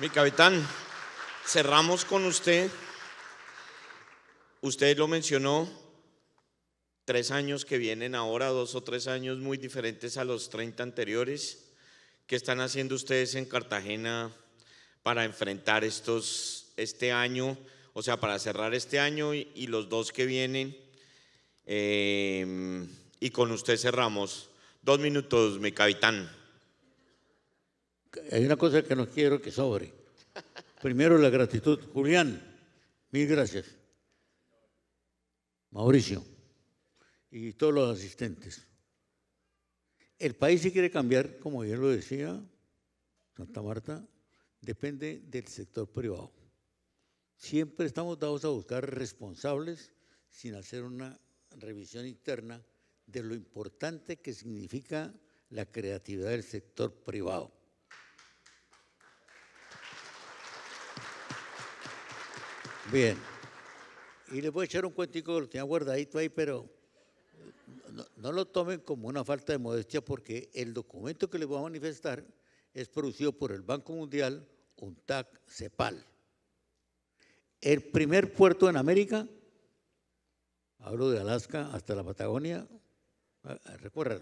Mi capitán, cerramos con usted. Usted lo mencionó, tres años que vienen ahora, dos o tres años muy diferentes a los 30 anteriores. ¿Qué están haciendo ustedes en Cartagena para enfrentar estos, este año, o sea, para cerrar este año y, los dos que vienen? Em, y con usted cerramos. Dos minutos, mi capitán. Hay una cosa que no quiero que sobre. Primero la gratitud. Julián, mil gracias. Mauricio y todos los asistentes. El país si quiere cambiar, como bien lo decía Santa Marta, depende del sector privado. Siempre estamos dados a buscar responsables sin hacer una revisión interna de lo importante que significa la creatividad del sector privado. Bien, y les voy a echar un cuentico que lo tenía guardadito ahí, pero no, no lo tomen como una falta de modestia porque el documento que les voy a manifestar es producido por el Banco Mundial, UNTAC, CEPAL. El primer puerto en América, hablo de Alaska hasta la Patagonia, recuerda,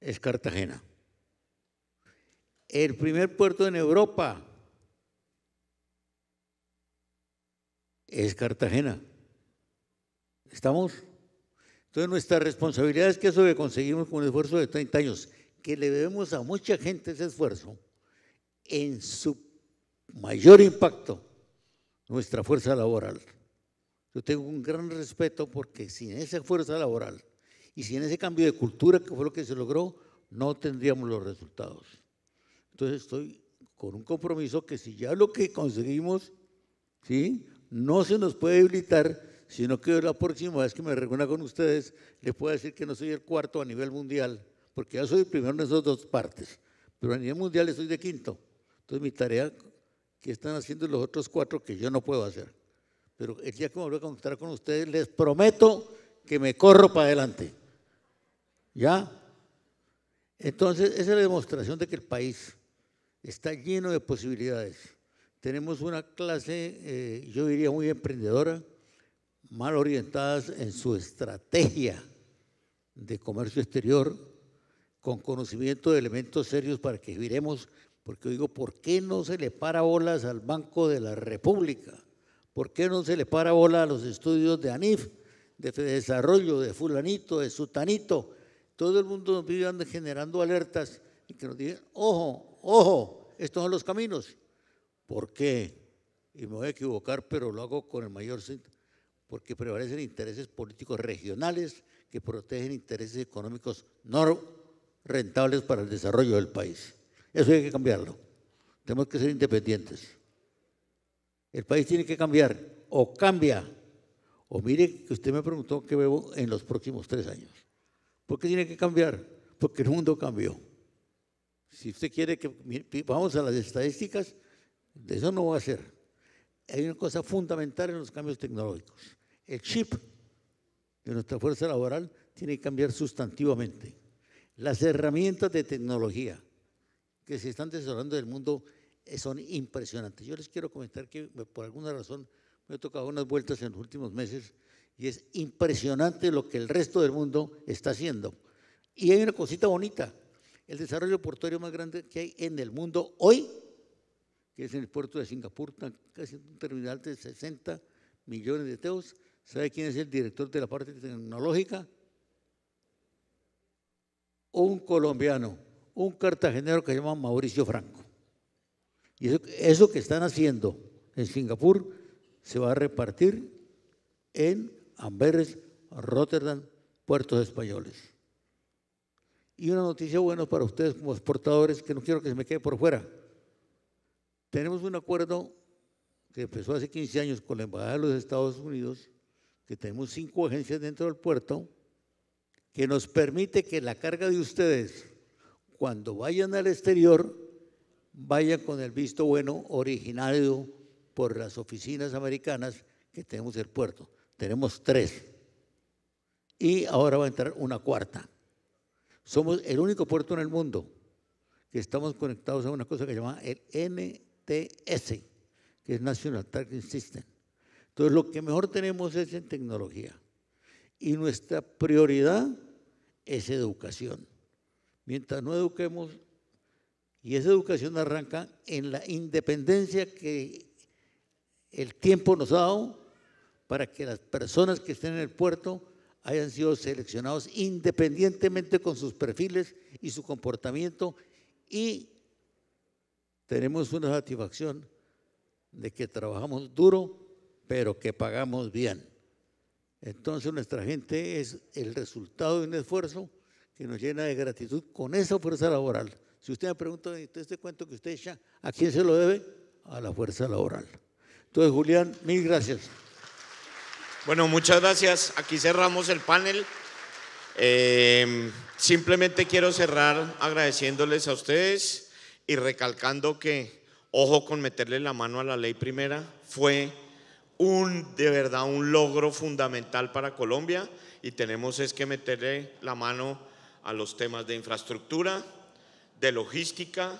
es Cartagena. El primer puerto en Europa es Cartagena. ¿Estamos? Entonces nuestra responsabilidad es que eso lo conseguimos con un esfuerzo de 30 años, que le debemos a mucha gente ese esfuerzo, en su mayor impacto, nuestra fuerza laboral. Yo tengo un gran respeto porque sin esa fuerza laboral y sin ese cambio de cultura que fue lo que se logró, no tendríamos los resultados. Entonces estoy con un compromiso que si ya lo que conseguimos, ¿sí? no se nos puede debilitar, sino que la próxima vez que me reúna con ustedes, les puedo decir que no soy el cuarto a nivel mundial, porque ya soy el primero en esas dos partes, pero a nivel mundial estoy de quinto. Entonces mi tarea, que están haciendo los otros cuatro que yo no puedo hacer? Pero el día que me vuelva a encontrar con ustedes, les prometo que me corro para adelante. ¿Ya? Entonces, esa es la demostración de que el país está lleno de posibilidades. Tenemos una clase, eh, yo diría, muy emprendedora, mal orientadas en su estrategia de comercio exterior, con conocimiento de elementos serios para que viremos, porque digo, ¿por qué no se le para bolas al Banco de la República? ¿Por qué no se le para bola a los estudios de ANIF, de desarrollo, de fulanito, de sutanito? Todo el mundo nos vive generando alertas y que nos digan, ojo, ojo, estos son los caminos. ¿Por qué? Y me voy a equivocar, pero lo hago con el mayor sentido. Porque prevalecen intereses políticos regionales que protegen intereses económicos no rentables para el desarrollo del país. Eso hay que cambiarlo. Tenemos que ser independientes. El país tiene que cambiar, o cambia, o mire que usted me preguntó qué veo en los próximos tres años. ¿Por qué tiene que cambiar? Porque el mundo cambió. Si usted quiere que vamos a las estadísticas, de eso no va a ser. Hay una cosa fundamental en los cambios tecnológicos. El chip de nuestra fuerza laboral tiene que cambiar sustantivamente. Las herramientas de tecnología que se están desarrollando en el mundo eh, son impresionantes. Yo les quiero comentar que eh, por alguna razón me he tocado unas vueltas en los últimos meses y es impresionante lo que el resto del mundo está haciendo. Y hay una cosita bonita, el desarrollo portuario más grande que hay en el mundo hoy, que es en el puerto de Singapur, casi un terminal de 60 millones de teos. ¿Sabe quién es el director de la parte tecnológica? Un colombiano, un cartagenero que se llama Mauricio Franco. Y eso, que están haciendo en Singapur se va a repartir en Amberes, Rotterdam, puertos españoles. Y una noticia buena para ustedes como exportadores, que no quiero que se me quede por fuera. Tenemos un acuerdo que empezó hace 15 años con la Embajada de los Estados Unidos, que tenemos cinco agencias dentro del puerto, que nos permite que la carga de ustedes, cuando vayan al exterior, vaya con el visto bueno originario por las oficinas americanas que tenemos el puerto. Tenemos tres. Y ahora va a entrar una cuarta. Somos el único puerto en el mundo que estamos conectados a una cosa que se llama el NTS, que es National Target System. Entonces, lo que mejor tenemos es en tecnología. Y nuestra prioridad es educación. Mientras no eduquemos y esa educación arranca en la independencia que el tiempo nos ha dado para que las personas que estén en el puerto hayan sido seleccionados independientemente con sus perfiles y su comportamiento y tenemos una satisfacción de que trabajamos duro, pero que pagamos bien. Entonces nuestra gente es el resultado de un esfuerzo que nos llena de gratitud con esa fuerza laboral si usted me pregunta, este cuento que usted echa, a quién se lo debe? A la fuerza laboral. Entonces, Julián, mil gracias. Bueno, muchas gracias. Aquí cerramos el panel. Em, simplemente quiero cerrar agradeciéndoles a ustedes y recalcando que, ojo con meterle la mano a la ley primera, fue un, de verdad, un logro fundamental para Colombia y tenemos es que meterle la mano a los temas de infraestructura, de logística,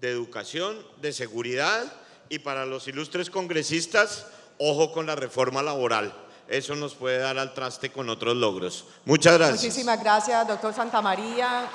de educación, de seguridad y para los ilustres congresistas, ojo con la reforma laboral. Eso nos puede dar al traste con otros logros. Muchas gracias. Muchísimas gracias, doctor Santamaría.